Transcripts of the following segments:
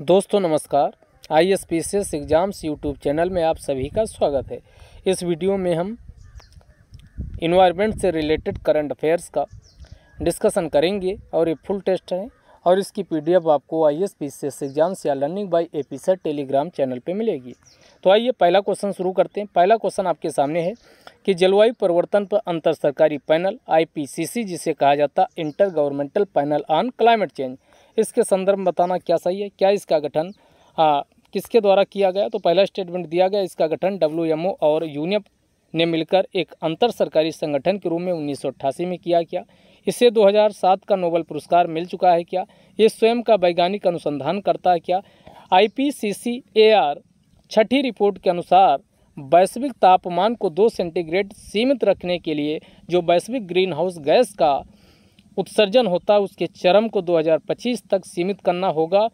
दोस्तों नमस्कार I S P C S exams YouTube channel में आप सभी का स्वागत है इस वीडियो में हम इन्वायरमेंट से रिलेटेड करंट अफेयर्स का डिस्कशन करेंगे और ये फुल टेस्ट है और इसकी पीडीएफ आपको I S P C S exams या learning by A P set Telegram channel पर मिलेगी तो आइए पहला क्वेश्चन शुरू करते हैं पहला क्वेश्चन आपके सामने है कि जलवायु परिवर्तन पर अंतर सरकारी पैनल आई पी सी सी जिसे कहा जाता intergovernmental panel on climate change इसके संदर्भ में बताना क्या सही है क्या इसका गठन आ, किसके द्वारा किया गया तो पहला स्टेटमेंट दिया गया इसका गठन डब्ल्यू और यूनियप ने मिलकर एक अंतर सरकारी संगठन के रूप में उन्नीस में किया गया इसे 2007 का नोबल पुरस्कार मिल चुका है क्या ये स्वयं का वैज्ञानिक अनुसंधान करता है क्या आईपीसीसीएआर छठी रिपोर्ट के अनुसार वैश्विक तापमान को दो सेंटीग्रेड सीमित रखने के लिए जो वैश्विक ग्रीन हाउस गैस का उत्सर्जन होता है उसके चरम को 2025 तक सीमित करना होगा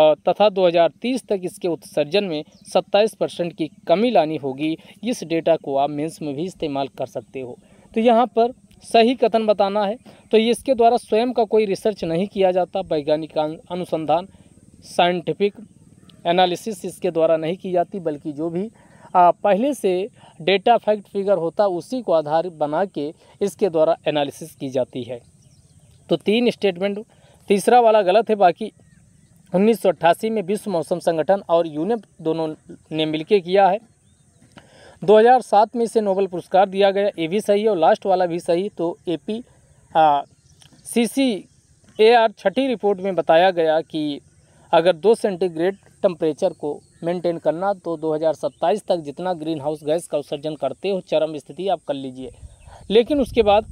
और तथा 2030 तक इसके उत्सर्जन में 27 परसेंट की कमी लानी होगी इस डेटा को आप मेंस में भी इस्तेमाल कर सकते हो तो यहाँ पर सही कथन बताना है तो इसके द्वारा स्वयं का कोई रिसर्च नहीं किया जाता वैज्ञानिक अनुसंधान साइंटिफिक एनालिसिस इसके द्वारा नहीं की जाती बल्कि जो भी आ, पहले से डेटा फैक्ट फिगर होता उसी को आधार बना के इसके द्वारा एनालिसिस की जाती है तो तीन स्टेटमेंट तीसरा वाला गलत है बाकी 1988 में विश्व मौसम संगठन और यूनेप दोनों ने मिलकर किया है 2007 में इसे नोबल पुरस्कार दिया गया ये भी सही है और लास्ट वाला भी सही तो A P C C A R छठी रिपोर्ट में बताया गया कि अगर दो सेंटीग्रेड टेम्परेचर को मेंटेन करना तो 2027 तक जितना ग्रीन हाउस गैस का उत्सर्जन करते हो चरम स्थिति आप कर लीजिए लेकिन उसके बाद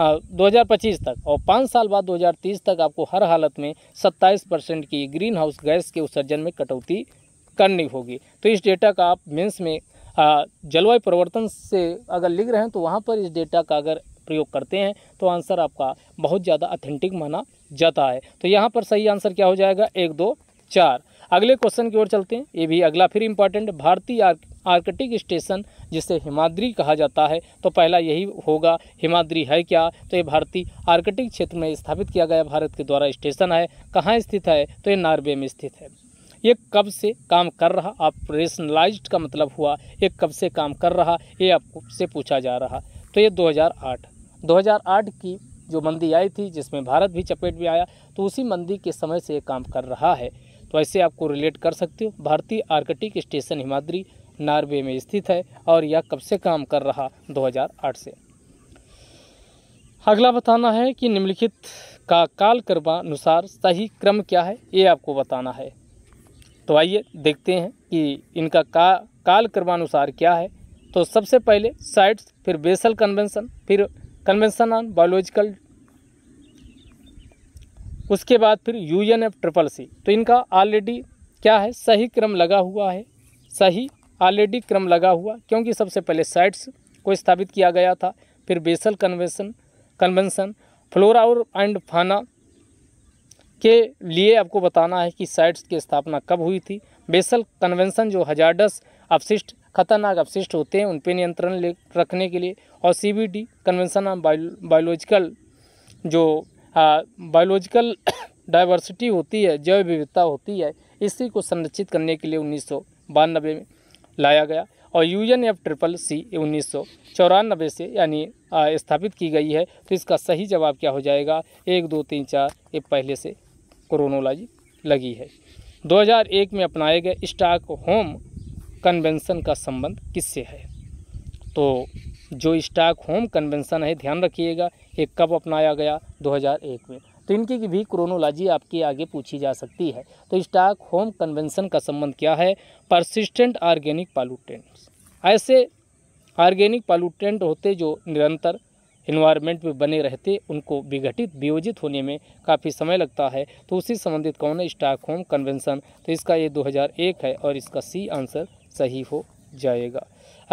2025 तक और पाँच साल बाद 2030 तक आपको हर हालत में 27 परसेंट की ग्रीन हाउस गैस के उत्सर्जन में कटौती करनी होगी तो इस डेटा का आप मेंस में जलवायु परिवर्तन से अगर लिख रहे हैं तो वहाँ पर इस डेटा का अगर प्रयोग करते हैं तो आंसर आपका बहुत ज़्यादा अथेंटिक माना जाता है तो यहाँ पर सही आंसर क्या हो जाएगा एक दो चार अगले क्वेश्चन की ओर चलते हैं ये भी अगला फिर इम्पॉर्टेंट भारतीय आर्कटिक स्टेशन जिसे हिमाद्री कहा जाता है तो पहला यही होगा हिमाद्री है क्या तो ये भारतीय आर्कटिक क्षेत्र में स्थापित किया गया भारत के द्वारा स्टेशन है कहाँ स्थित है तो ये नॉर्वे में स्थित है ये कब से काम कर रहा ऑपरेशनलाइज का मतलब हुआ ये कब से काम कर रहा ये आपसे पूछा जा रहा तो ये 2008 2008 की जो मंदी आई थी जिसमें भारत भी चपेट में आया तो उसी मंदी के समय से ये काम कर रहा है तो ऐसे आपको रिलेट कर सकते हो भारतीय आर्कटिक स्टेशन हिमाद्री नार्वे में स्थित है और यह कब से काम कर रहा 2008 से अगला बताना है कि निम्नलिखित का काल क्रमानुसार सही क्रम क्या है ये आपको बताना है तो आइए देखते हैं कि इनका का काल क्रमानुसार क्या है तो सबसे पहले साइट्स फिर बेसल कन्वेंशन फिर कन्वेंशन ऑन बायोलॉजिकल उसके बाद फिर U N F triple C तो इनका ऑलरेडी क्या है सही क्रम लगा हुआ है सही ऑलरेडी क्रम लगा हुआ क्योंकि सबसे पहले साइट्स को स्थापित किया गया था फिर बेसल कन्वेंशन कन्वेंशन फ्लोरा और एंड फाना के लिए आपको बताना है कि साइट्स की स्थापना कब हुई थी बेसल कन्वेंशन जो हजारडस अपशिष्ट खतरनाक अपशिष्ट होते हैं उन पर नियंत्रण ले रखने के लिए और C B D convention on biological जो बायोलॉजिकल डाइवर्सिटी होती है जैव विविधता होती है इसी को संरक्षित करने के लिए उन्नीस में लाया गया और U N F triple C उन्नीस सौ चौरानबे से यानी स्थापित की गई है तो इसका सही जवाब क्या हो जाएगा एक दो तीन चार ये पहले से क्रोनोलॉजी लगी है 2001 में अपनाए गए स्टॉक होम कन्वेंशन का संबंध किससे है तो जो स्टॉक होम कन्वेंशन है ध्यान रखिएगा ये कब अपनाया गया 2001 में इनकी भी क्रोनोलॉजी आपके आगे पूछी जा सकती है तो स्टॉक होम कन्वेंसन का संबंध क्या है परसिस्टेंट ऑर्गेनिक पालूटेंट्स ऐसे ऑर्गेनिक पालूटेंट होते जो निरंतर इन्वायरमेंट में बने रहते उनको विघटित वियोजित होने में काफ़ी समय लगता है तो उसी संबंधित कौन है स्टॉक होम कन्वेंसन तो इसका ये 2001 है और इसका सी आंसर सही हो जाएगा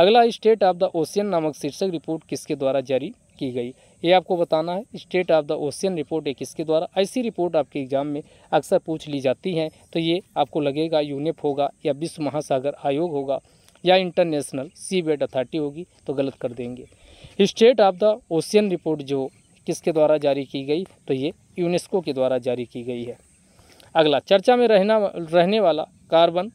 अगला स्टेट ऑफ द ओशियन नामक शीर्षक रिपोर्ट किसके द्वारा जारी की गई ये आपको बताना है state of the ocean report ये किसके द्वारा ऐसी रिपोर्ट आपके एग्जाम में अक्सर पूछ ली जाती हैं तो ये आपको लगेगा यूनेप होगा या विश्व महासागर आयोग होगा या इंटरनेशनल सी बेड अथॉरिटी होगी तो गलत कर देंगे state of the ocean report जो किसके द्वारा जारी की गई तो ये यूनेस्को के द्वारा जारी की गई है अगला चर्चा में रहना रहने वाला carbon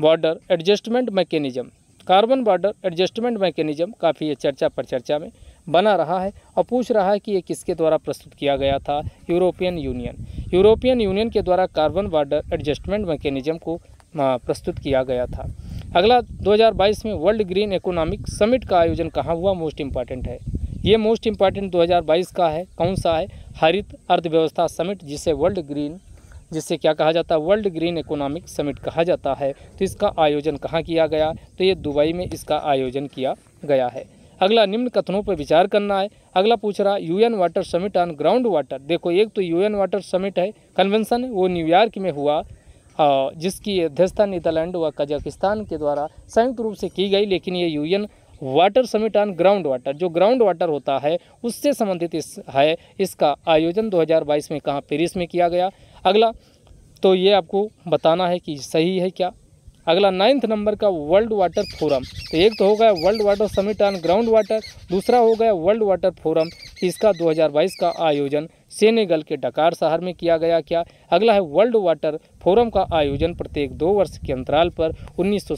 border adjustment mechanism carbon border adjustment mechanism काफ़ी है चर्चा पर चर्चा में बना रहा है और पूछ रहा है कि ये किसके द्वारा प्रस्तुत किया गया था यूरोपियन यूनियन यूरोपियन यूनियन के द्वारा कार्बन वाटर एडजस्टमेंट मैकेनिज्म को प्रस्तुत किया गया था अगला 2022 में वर्ल्ड ग्रीन इकोनॉमिक समिट का आयोजन कहाँ हुआ मोस्ट इम्पॉर्टेंट है ये मोस्ट इम्पॉर्टेंट 2022 का है कौन सा है हरित अर्थव्यवस्था समिट जिसे वर्ल्ड ग्रीन जिसे क्या कहा जाता है वर्ल्ड ग्रीन इकोनॉमिक समिट कहा जाता है तो इसका आयोजन कहाँ किया गया तो ये दुबई में इसका आयोजन किया गया है अगला निम्न कथनों पर विचार करना है अगला पूछ रहा है UN water summit on ground water देखो एक तो यूएन वाटर समिट है कन्वेंसन वो न्यूयॉर्क में हुआ जिसकी अध्यक्षता नीदरलैंड व कजाकिस्तान के द्वारा संयुक्त रूप से की गई लेकिन ये U water summit on ground water जो ग्राउंड वाटर होता है उससे संबंधित इस है इसका आयोजन 2022 में कहाँ पेरिस में किया गया अगला तो ये आपको बताना है कि सही है क्या अगला नाइन्थ नंबर का वर्ल्ड वाटर फोरम तो एक तो हो गया world water summit on ground water दूसरा हो गया वर्ल्ड वाटर फोरम इसका 2022 का आयोजन सेनेगल के डकार शहर में किया गया क्या अगला है वर्ल्ड वाटर फोरम का आयोजन प्रत्येक दो वर्ष के अंतराल पर उन्नीस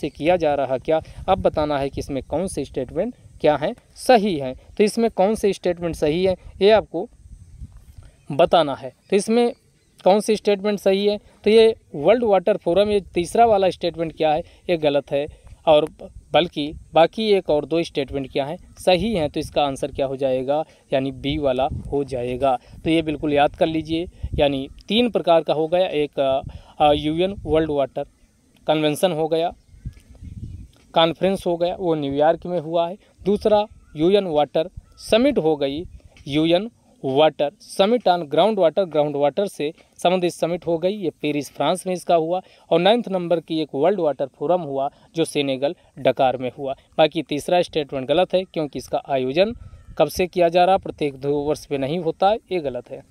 से किया जा रहा क्या अब बताना है कि इसमें कौन से स्टेटमेंट क्या हैं सही हैं तो इसमें कौन से स्टेटमेंट सही हैं ये आपको बताना है तो इसमें कौन सी स्टेटमेंट सही है तो ये वर्ल्ड वाटर फोरम ये तीसरा वाला स्टेटमेंट क्या है ये गलत है और बल्कि बाकी एक और दो स्टेटमेंट क्या हैं सही हैं तो इसका आंसर क्या हो जाएगा यानी बी वाला हो जाएगा तो ये बिल्कुल याद कर लीजिए यानी तीन प्रकार का हो गया एक यूएन वर्ल्ड वाटर कन्वेंसन हो गया कॉन्फ्रेंस हो गया वो न्यूयॉर्क में हुआ है दूसरा यूएन वाटर समिट हो गई UN water summit on ground water ground water से संबंधित समिट हो गई ये पेरिस फ्रांस में इसका हुआ और नाइन्थ नंबर की एक वर्ल्ड वाटर फोरम हुआ जो सेनेगल डकार में हुआ बाकी तीसरा स्टेटमेंट गलत है क्योंकि इसका आयोजन कब से किया जा रहा प्रत्येक दो वर्ष में नहीं होता ये गलत है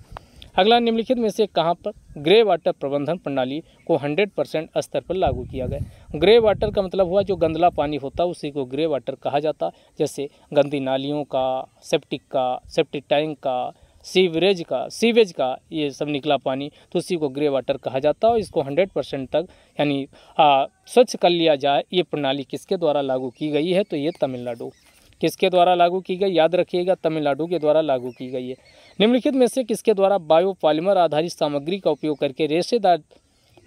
अगला निम्नलिखित में से कहाँ पर ग्रे वाटर प्रबंधन प्रणाली को 100 परसेंट स्तर पर लागू किया गया ग्रे वाटर का मतलब हुआ जो गंदला पानी होता उसी को ग्रे वाटर कहा जाता जैसे गंदी नालियों का सेप्टिक का सेप्टिक टैंक का सीवरेज का सीवेज का ये सब निकला पानी तो उसी को ग्रे वाटर कहा जाता है और इसको 100 परसेंट तक यानी स्वच्छ कर लिया जाए ये प्रणाली किसके द्वारा लागू की गई है तो ये तमिलनाडु किसके द्वारा लागू की गई याद रखिएगा तमिलनाडु के द्वारा लागू की गई है निम्नलिखित में से किसके द्वारा बायोपॉलीमर आधारित सामग्री का उपयोग करके रेशेदार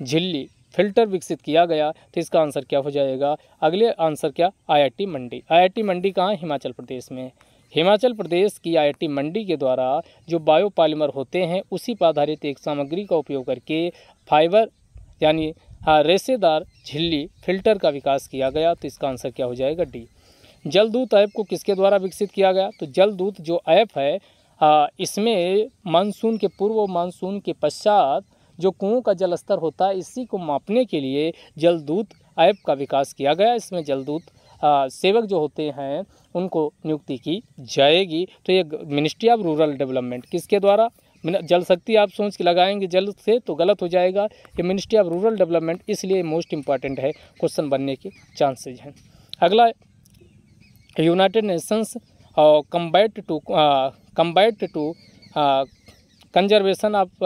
झिल्ली फिल्टर विकसित किया गया तो इसका आंसर क्या हो जाएगा अगले आंसर क्या आईआईटी मंडी आईआईटी मंडी कहाँ हिमाचल प्रदेश में है हिमाचल प्रदेश की आईआईटी मंडी के द्वारा जो बायोपालीमर होते हैं उसी पर आधारित एक सामग्री का उपयोग करके फाइबर यानी हाँ रेसेदार झिल्ली फिल्टर का विकास किया गया तो इसका आंसर क्या हो जाएगा डी जलदूत ऐप को किसके द्वारा विकसित किया गया तो जलदूत जो ऐप है आ, हाँ, इसमें मानसून के पूर्व मानसून के पश्चात जो कुओं का जलस्तर होता है इसी को मापने के लिए जलदूत ऐप का विकास किया गया इसमें जलदूत सेवक जो होते हैं उनको नियुक्ति की जाएगी तो ये मिनिस्ट्री ऑफ रूरल डेवलपमेंट किसके द्वारा जल शक्ति आप सोच के लगाएंगे जल से तो गलत हो जाएगा ये मिनिस्ट्री ऑफ रूरल डेवलपमेंट इसलिए मोस्ट इम्पॉर्टेंट है क्वेश्चन बनने के चांसेज हैं अगला यूनाइटेड नेशंस और combat to combat to conservation of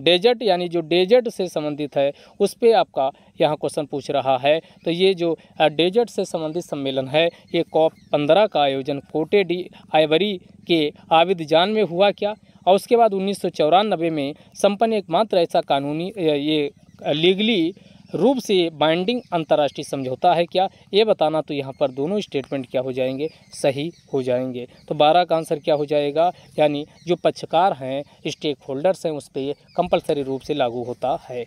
desert यानी जो डेजर्ट से संबंधित है उस पर आपका यहाँ क्वेश्चन पूछ रहा है तो ये जो डेजर्ट से संबंधित सम्मेलन है ये कॉप पंद्रह का आयोजन कोटे डी आइवरी के आविद जान में हुआ क्या और उसके बाद उन्नीस में संपन्न एकमात्र ऐसा कानूनी ये लीगली रूप से बाइंडिंग अंतर्राष्ट्रीय समझौता है क्या ये बताना तो यहाँ पर दोनों स्टेटमेंट क्या हो जाएंगे सही हो जाएंगे तो बारह का आंसर क्या हो जाएगा यानी जो पक्षकार हैं स्टेक होल्डर्स हैं उस पर ये कंपलसरी रूप से लागू होता है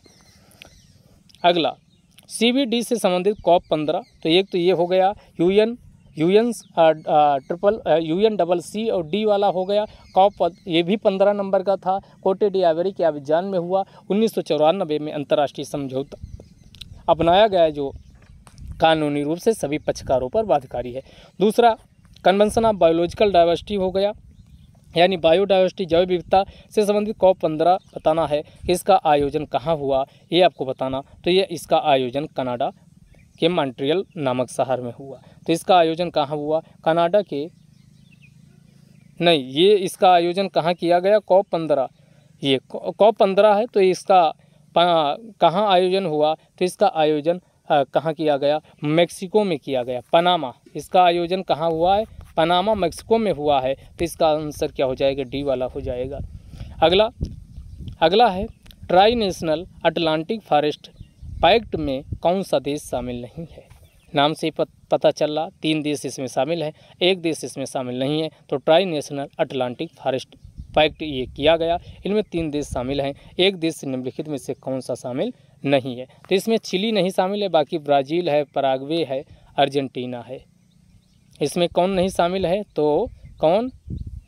अगला सी से संबंधित कॉप पंद्रह तो एक तो ये हो गया UN N triple UN double C और डी वाला हो गया कॉप ये भी पंद्रह नंबर का था कोटे डी आवेरी के आविजान में हुआ उन्नीस में अंतर्राष्ट्रीय समझौता अपनाया गया जो कानूनी रूप से सभी पक्षकारों पर बाध्यकारी है दूसरा कन्वेंशन ऑफ बायोलॉजिकल डाइवर्सिटी हो गया यानी बायोडाइवर्सिटी जैव विविधता से संबंधित कॉप पंद्रह बताना है कि इसका आयोजन कहाँ हुआ ये आपको बताना तो ये इसका आयोजन कनाडा के मॉन्ट्रियल नामक शहर में हुआ तो इसका आयोजन कहाँ हुआ कनाडा के नहीं ये इसका आयोजन कहाँ किया गया कॉप पंद्रह ये कॉप पंद्रह है तो इसका कहाँ आयोजन हुआ तो इसका आयोजन कहाँ किया गया मेक्सिको में किया गया पनामा इसका आयोजन कहाँ हुआ है पनामा मेक्सिको में हुआ है तो इसका आंसर क्या हो जाएगा डी वाला हो जाएगा अगला अगला है trinational Atlantic forest pact में कौन सा देश शामिल नहीं है नाम से पता चल रहा तीन देश इसमें शामिल हैं एक देश इसमें शामिल नहीं है तो trinational Atlantic forest pact ये किया गया इनमें तीन देश शामिल हैं एक देश निम्नलिखित में से कौन सा शामिल नहीं है तो इसमें चिली नहीं शामिल है बाकी ब्राज़ील है पराग्वे है अर्जेंटीना है इसमें कौन नहीं शामिल है तो कौन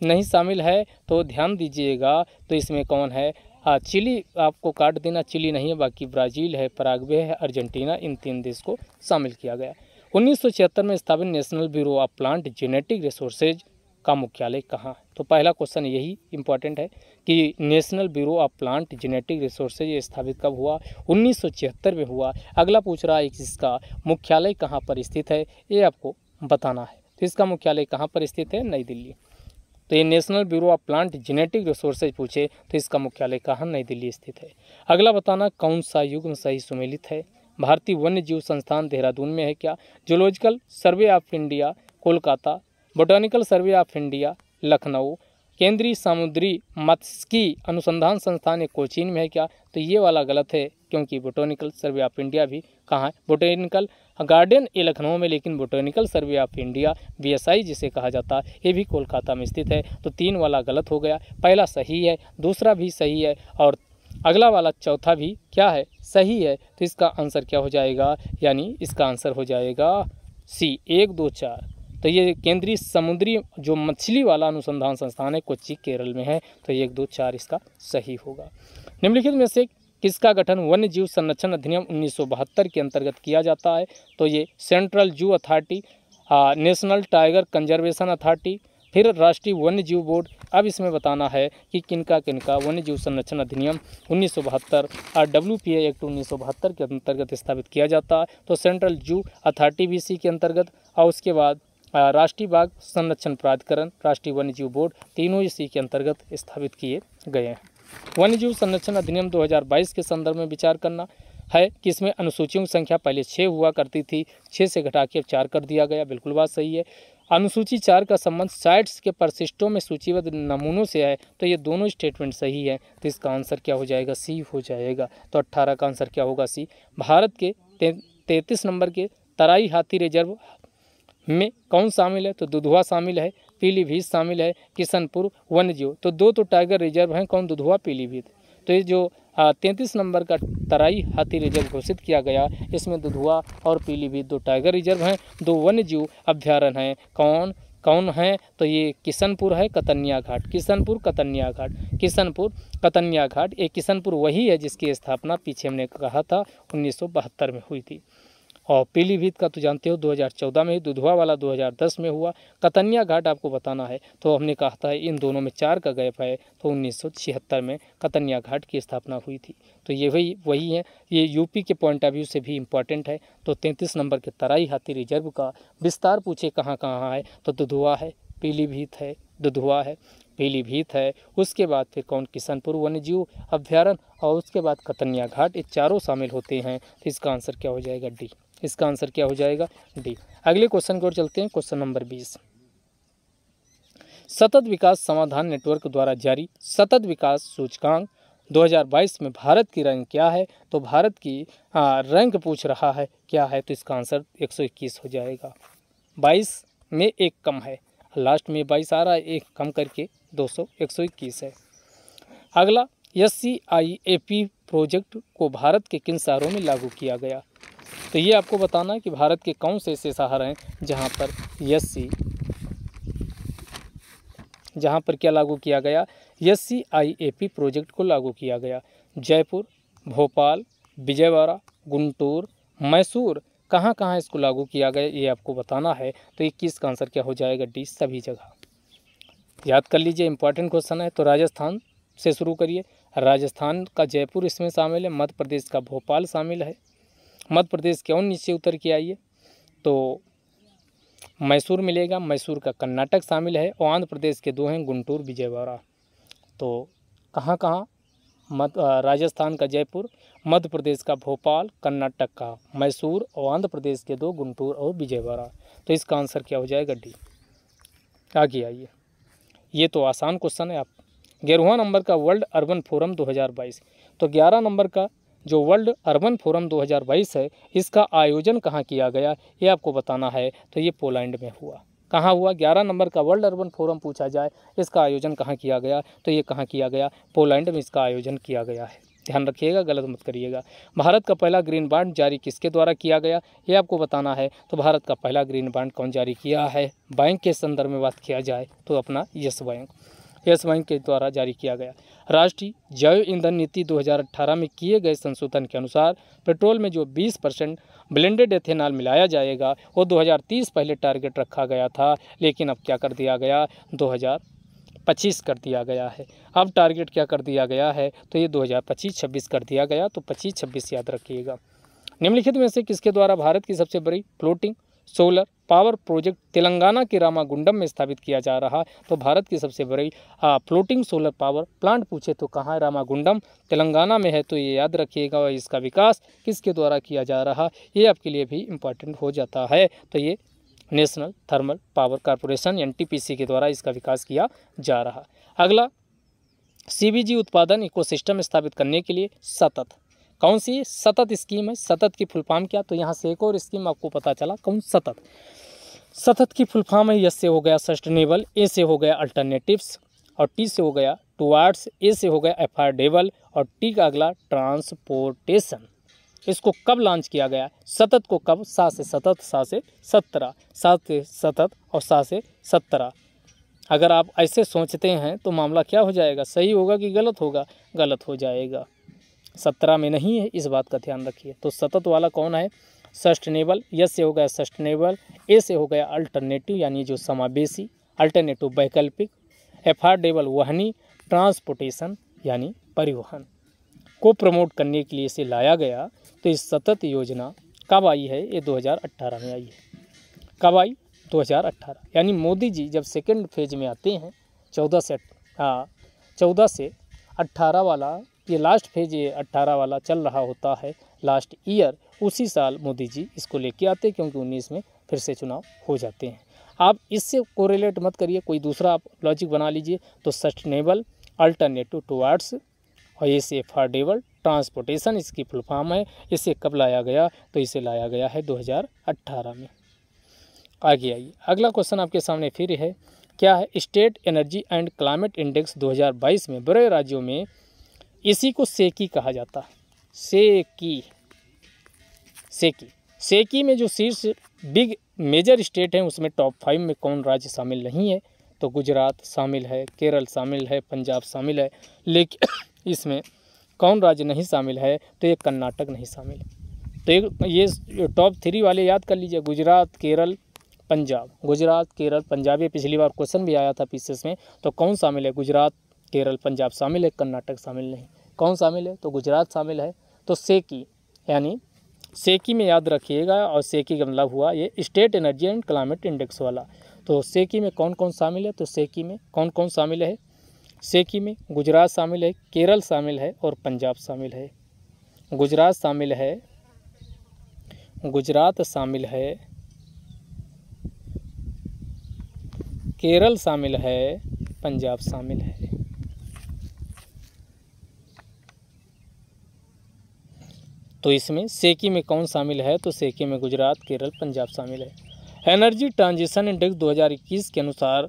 नहीं शामिल है तो ध्यान दीजिएगा तो इसमें कौन है हाँ चिली आपको काट देना चिली नहीं है बाकी ब्राज़ील है पराग्वे है अर्जेंटीना इन तीन देश को शामिल किया गया उन्नीस में स्थापित national bureau of plant genetic resources का मुख्यालय कहाँ है तो पहला क्वेश्चन यही इम्पॉर्टेंट है कि national bureau of plant genetic resources स्थापित कब हुआ उन्नीस में हुआ अगला पूछ रहा है कि इसका मुख्यालय कहाँ पर स्थित है ये आपको बताना है तो इसका मुख्यालय कहाँ पर स्थित है नई दिल्ली तो ये national bureau of plant genetic resources पूछे तो इसका मुख्यालय कहाँ नई दिल्ली स्थित है अगला बताना कौन सा युग्म सही सुमेलित है भारतीय वन्य जीव संस्थान देहरादून में है क्या zoological survey of India Kolkata botanical survey of India Lucknow केंद्रीय समुद्री मत्स्यकी अनुसंधान संस्थान एक कोचीन में है क्या तो ये वाला गलत है क्योंकि बोटोनिकल सर्वे ऑफ इंडिया भी कहाँ है बोटोनिकल गार्डन ये लखनऊ में लेकिन botanical survey of India B जिसे कहा जाता है ये भी कोलकाता में स्थित है तो तीन वाला गलत हो गया पहला सही है दूसरा भी सही है और अगला वाला चौथा भी क्या है सही है तो इसका आंसर क्या हो जाएगा यानी इसका आंसर हो जाएगा सी एक दो चार तो ये केंद्रीय समुद्री जो मछली वाला अनुसंधान संस्थान है कोच्चि केरल में है तो एक दो चार इसका सही होगा निम्नलिखित में से किसका गठन वन्य जीव संरक्षण अधिनियम उन्नीस के अंतर्गत किया जाता है तो ये central zoo authority national tiger conservation authority फिर राष्ट्रीय वन्य जीव बोर्ड अब इसमें बताना है कि किनका किनका वन्य जीव संरक्षण अधिनियम उन्नीस सौ बहत्तर और डब्ल्यू पी एक्ट उन्नीस सौ बहत्तर के अंतर्गत स्थापित किया जाता है तो सेंट्रल जू अथॉरिटी बीसी के अंतर्गत और उसके बाद राष्ट्रीय बाघ संरक्षण प्राधिकरण राष्ट्रीय वन्यजीव बोर्ड तीनों इसी के अंतर्गत स्थापित किए गए हैं वन्यजीव संरक्षण अधिनियम 2022 के संदर्भ में विचार करना है कि इसमें अनुसूचियों की संख्या पहले छः हुआ करती थी छः से घटा के अब चार कर दिया गया बिल्कुल बात सही है अनुसूची चार का संबंध साइट्स के परशिष्टों में सूचीबद्ध नमूनों से है तो ये दोनों स्टेटमेंट सही है तो इसका आंसर क्या हो जाएगा सी हो जाएगा तो अट्ठारह का आंसर क्या होगा सी भारत के तैंतीस नंबर के तराई हाथी रिजर्व में कौन शामिल है तो दुधवा शामिल है पीलीभीत शामिल है किशनपुर वन्यजीव तो दो तो टाइगर रिजर्व हैं कौन दुधवा पीलीभीत तो ये जो तैंतीस नंबर का तराई हाथी रिजर्व घोषित किया गया इसमें दुधवा और पीलीभीत दो टाइगर रिजर्व हैं दो वन्यजीव अभ्यारण्य हैं कौन कौन है तो ये किशनपुर है कतन्या घाट किशनपुर कतन्या घाट किशनपुर कतन्या घाट ये किशनपुर वही है जिसकी स्थापना पीछे हमने कहा था उन्नीस में हुई थी और पीलीभीत का तो जानते हो 2014 में दुधवा वाला 2010 में हुआ कतनिया घाट आपको बताना है तो हमने कहा था इन दोनों में चार का गैप है तो उन्नीस में कतनिया घाट की स्थापना हुई थी तो ये वही वही है ये यूपी के पॉइंट ऑफ व्यू से भी इम्पॉर्टेंट है तो तैंतीस नंबर के तराई हाथी रिजर्व का विस्तार पूछे कहाँ कहाँ है तो दुधवा है पीलीभीत है दुधवा है पीलीभीत है उसके बाद फिर कौन किशनपुर वन्यजीव अभ्यारण्य और उसके बाद कतनिया घाट ये चारों शामिल होते हैं तो इसका आंसर क्या हो जाएगा डी इसका आंसर क्या हो जाएगा डी अगले क्वेश्चन की ओर चलते हैं क्वेश्चन नंबर बीस सतत विकास समाधान नेटवर्क द्वारा जारी सतत विकास सूचकांक 2022 में भारत की रैंक क्या है तो भारत की रैंक पूछ रहा है क्या है तो इसका आंसर 121 हो जाएगा 22 में एक कम है लास्ट में 22 आ रहा है एक कम करके 200 121 है अगला S C I A P project को भारत के किन शहरों में लागू किया गया तो ये आपको बताना है कि भारत के कौन से ऐसे शहर हैं जहाँ पर यस सी जहाँ पर क्या लागू किया गया S C I A P project को लागू किया गया जयपुर भोपाल विजयवाड़ा गुंटूर मैसूर कहाँ कहाँ इसको लागू किया गया ये आपको बताना है तो ये का आंसर क्या हो जाएगा डी सभी जगह याद कर लीजिए इंपॉर्टेंट क्वेश्चन है तो राजस्थान से शुरू करिए राजस्थान का जयपुर इसमें शामिल है मध्य प्रदेश का भोपाल शामिल है मध्य प्रदेश के और नीचे उतर के आइए तो मैसूर मिलेगा मैसूर का कर्नाटक शामिल है और आंध्र प्रदेश के दो हैं गुंटूर विजयवाड़ा तो कहाँ कहाँ मध्य राजस्थान का जयपुर मध्य प्रदेश का भोपाल कर्नाटक का मैसूर और आंध्र प्रदेश के दो गुंटूर और विजयवाड़ा तो इसका आंसर क्या हो जाएगा डी आगे आइए ये तो आसान क्वेश्चन है आप ग्यारहवा नंबर का वर्ल्ड अर्बन फोरम 2022 तो 11 नंबर का जो वर्ल्ड अर्बन फोरम 2022 है इसका आयोजन कहाँ किया गया ये आपको बताना है तो ये पोलैंड में हुआ कहाँ हुआ ग्यारह नंबर का वर्ल्ड अर्बन फोरम पूछा जाए इसका आयोजन कहाँ किया गया तो ये कहाँ किया गया पोलैंड में इसका आयोजन किया गया है ध्यान रखिएगा गलत मत करिएगा भारत का पहला ग्रीन बांड जारी किसके द्वारा किया गया ये आपको बताना है तो भारत का पहला ग्रीन बांड कौन जारी किया है बैंक के संदर्भ में बात किया जाए तो अपना यस बैंक यस बैंक के द्वारा जारी किया गया राष्ट्रीय जैव ईंधन नीति 2018 में किए गए संशोधन के अनुसार पेट्रोल में जो 20 परसेंट ब्लेंडेड एथेनॉल मिलाया जाएगा वो 2030 पहले टारगेट रखा गया था लेकिन अब क्या कर दिया गया 2025 कर दिया गया है अब टारगेट क्या कर दिया गया है तो ये 2025-26 कर दिया गया तो 25-26 याद रखिएगा निम्नलिखित में से किसके द्वारा भारत की सबसे बड़ी floating solar power project Telangana के रामागुंडम में स्थापित किया जा रहा है तो भारत की सबसे बड़ी फ्लोटिंग सोलर पावर प्लांट पूछे तो कहाँ रामागुंडम तेलंगाना में है तो ये याद रखिएगा और इसका विकास किसके द्वारा किया जा रहा ये आपके लिए भी इम्पॉर्टेंट हो जाता है तो ये national thermal power corporation N के द्वारा इसका विकास किया जा रहा अगला सी उत्पादन इकोसिस्टम स्थापित करने के लिए सतत कौन सी सतत स्कीम है सतत की फुल फॉर्म क्या तो यहाँ से एक और स्कीम आपको पता चला कौन सतत सतत की फुल फॉर्म है यस से हो गया सस्टेनेबल ए से हो गया अल्टरनेटिव्स और टी से हो गया टुवार्ड्स ए से हो गया एफर्डेबल और टी का अगला ट्रांसपोर्टेशन इसको कब लॉन्च किया गया सतत को कब सा से सतत सा से सत्रह सात से सतत और सा से सत्रह अगर आप ऐसे सोचते हैं तो मामला क्या हो जाएगा सही होगा कि गलत होगा गलत हो जाएगा सत्रह में नहीं है इस बात का ध्यान रखिए तो सतत वाला कौन है सस्टेनेबल यस से हो गया सस्टेनेबल ए से हो गया अल्टरनेटिव यानी जो समावेशी अल्टरनेटिव वैकल्पिक एफोर्डेबल वहनी ट्रांसपोर्टेशन यानी परिवहन को प्रमोट करने के लिए इसे लाया गया तो इस सतत योजना कब आई है ये 2018 में आई है कब आई 2018 यानी मोदी जी जब सेकेंड फेज में आते हैं चौदह से हाँ चौदह से अट्ठारह वाला ये लास्ट फेज ये अट्ठारह वाला चल रहा होता है लास्ट ईयर उसी साल मोदी जी इसको लेके आते क्योंकि उन्नीस में फिर से चुनाव हो जाते हैं आप इससे कोरिलेट मत करिए कोई दूसरा आप लॉजिक बना लीजिए तो सस्टेनेबल अल्टरनेटिव टूवर्ड्स और से अफोर्डेबल ट्रांसपोर्टेशन इसकी फुलफार्म है इसे कब लाया गया तो इसे लाया गया है 2018 में आगे आइए अगला क्वेश्चन आपके सामने फिर है क्या है state energy and climate index 2022 में बड़े राज्यों में इसी को सेकी कहा जाता है सेकी सेकी सेकी में जो शीर्ष बिग मेजर स्टेट हैं उसमें टॉप फाइव में कौन राज्य शामिल नहीं है तो गुजरात शामिल है केरल शामिल है पंजाब शामिल है लेकिन इसमें कौन राज्य नहीं शामिल है तो ये कर्नाटक नहीं शामिल है तो ये टॉप थ्री वाले याद कर लीजिए गुजरात केरल पंजाब गुजरात केरल पंजाब ये पिछली बार क्वेश्चन भी आया था पीसीएस में तो कौन शामिल है गुजरात केरल पंजाब शामिल है कर्नाटक शामिल नहीं कौन शामिल है तो गुजरात शामिल है तो सेकी यानी सेकी में याद रखिएगा और सेकी का मतलब हुआ ये state energy and climate index वाला तो सेकी में कौन कौन शामिल है तो सेकी में कौन कौन शामिल है सेकी में गुजरात शामिल है केरल शामिल है और पंजाब शामिल है गुजरात शामिल है गुजरात शामिल है केरल शामिल है पंजाब शामिल है तो इसमें सेकी में कौन शामिल है तो सेकी में गुजरात केरल पंजाब शामिल है एनर्जी ट्रांजिशन इंडेक्स 2021 के अनुसार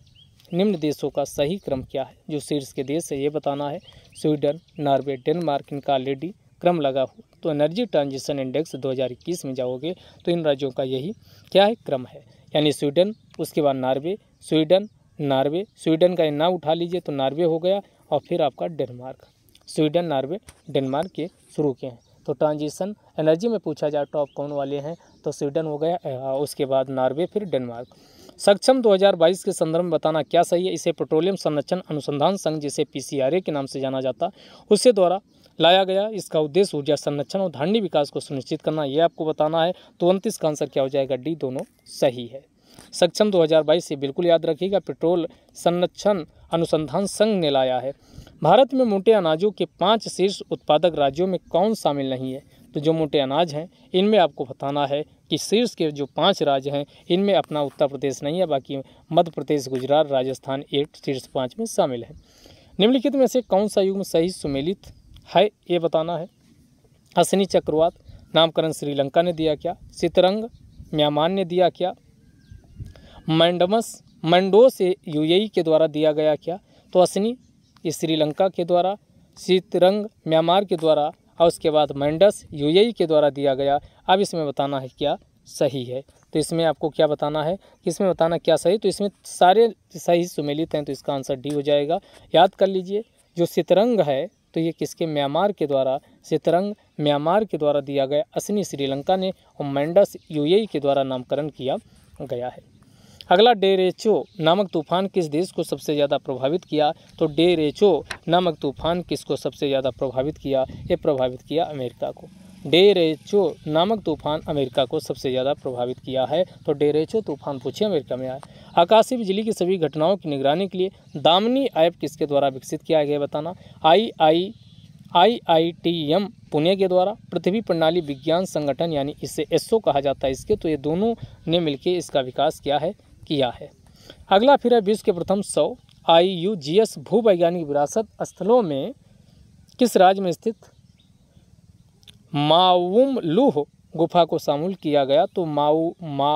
निम्न देशों का सही क्रम क्या है जो शीर्ष के देश है ये बताना है स्वीडन नॉर्वे डेनमार्क इनका ऑलरेडी क्रम लगा हो तो एनर्जी ट्रांजिशन इंडेक्स 2021 में जाओगे तो इन राज्यों का यही क्या है क्रम है यानी स्वीडन उसके बाद नॉर्वे स्वीडन नॉर्वे स्वीडन का नाम उठा लीजिए तो नॉर्वे हो गया और फिर आपका डेनमार्क स्वीडन नॉर्वे डेनमार्क के शुरू के हैं तो ट्रांजिशन एनर्जी में पूछा जाए टॉप कौन वाले हैं तो स्वीडन हो गया उसके बाद नॉर्वे फिर डेनमार्क सक्षम 2022 के संदर्भ में बताना क्या सही है इसे पेट्रोलियम संरक्षण अनुसंधान संघ जिसे पी के नाम से जाना जाता उससे द्वारा लाया गया इसका उद्देश्य ऊर्जा संरक्षण और धारणी विकास को सुनिश्चित करना यह आपको बताना है तो उनतीस का आंसर क्या हो जाएगा डी दोनों सही है सक्षम 2022 से बिल्कुल याद रखिएगा पेट्रोल संरक्षण अनुसंधान संघ ने लाया है भारत में मोटे अनाजों के पाँच शीर्ष उत्पादक राज्यों में कौन शामिल नहीं है तो जो मोटे अनाज हैं इनमें आपको बताना है कि शीर्ष के जो पांच राज्य हैं इनमें अपना उत्तर प्रदेश नहीं है बाकी मध्य प्रदेश गुजरात राजस्थान एक शीर्ष पाँच में शामिल है निम्नलिखित में से कौन सा युग्म सही सुमेलित है ये बताना है असनी चक्रवात नामकरण श्रीलंका ने दिया क्या सितरंग म्यांमार ने दिया क्या मैंडमस मंडोस यूएई के द्वारा दिया गया क्या तो असनी ये श्रीलंका के द्वारा शीतरंग म्यांमार के द्वारा और उसके बाद मैंडस यूएई के द्वारा दिया गया अब इसमें बताना है क्या सही है तो इसमें आपको क्या बताना है इसमें बताना क्या सही तो इसमें सारे सही सुमेलित हैं तो इसका आंसर डी हो जाएगा याद कर लीजिए जो सितरंग है तो ये किसके म्यांमार के द्वारा सितरंग म्यांमार के द्वारा दिया गया असनी श्रीलंका ने और मैंडस यूएई के द्वारा नामकरण किया गया है अगला डेरेचो नामक तूफान किस देश को सबसे ज़्यादा प्रभावित किया तो डेरेचो नामक तूफान किसको सबसे ज़्यादा प्रभावित किया ये प्रभावित किया अमेरिका को डेरेचो नामक तूफान अमेरिका को सबसे ज़्यादा प्रभावित किया है तो डेरेचो तूफान पूछे अमेरिका में आए आकाशीय बिजली की सभी घटनाओं की निगरानी के लिए दामनी ऐप किसके द्वारा विकसित किया गया बताना I I I I T M Pune के द्वारा पृथ्वी प्रणाली विज्ञान संगठन यानी इसे एसओ कहा जाता है इसके तो ये दोनों ने मिलकर इसका विकास किया है किया है अगला फिर है विश्व के प्रथम सौ आई यू जी एस भूवैज्ञानिक विरासत स्थलों में किस राज्य में स्थित माउम लूह गुफा को शामिल किया गया तो माऊ मा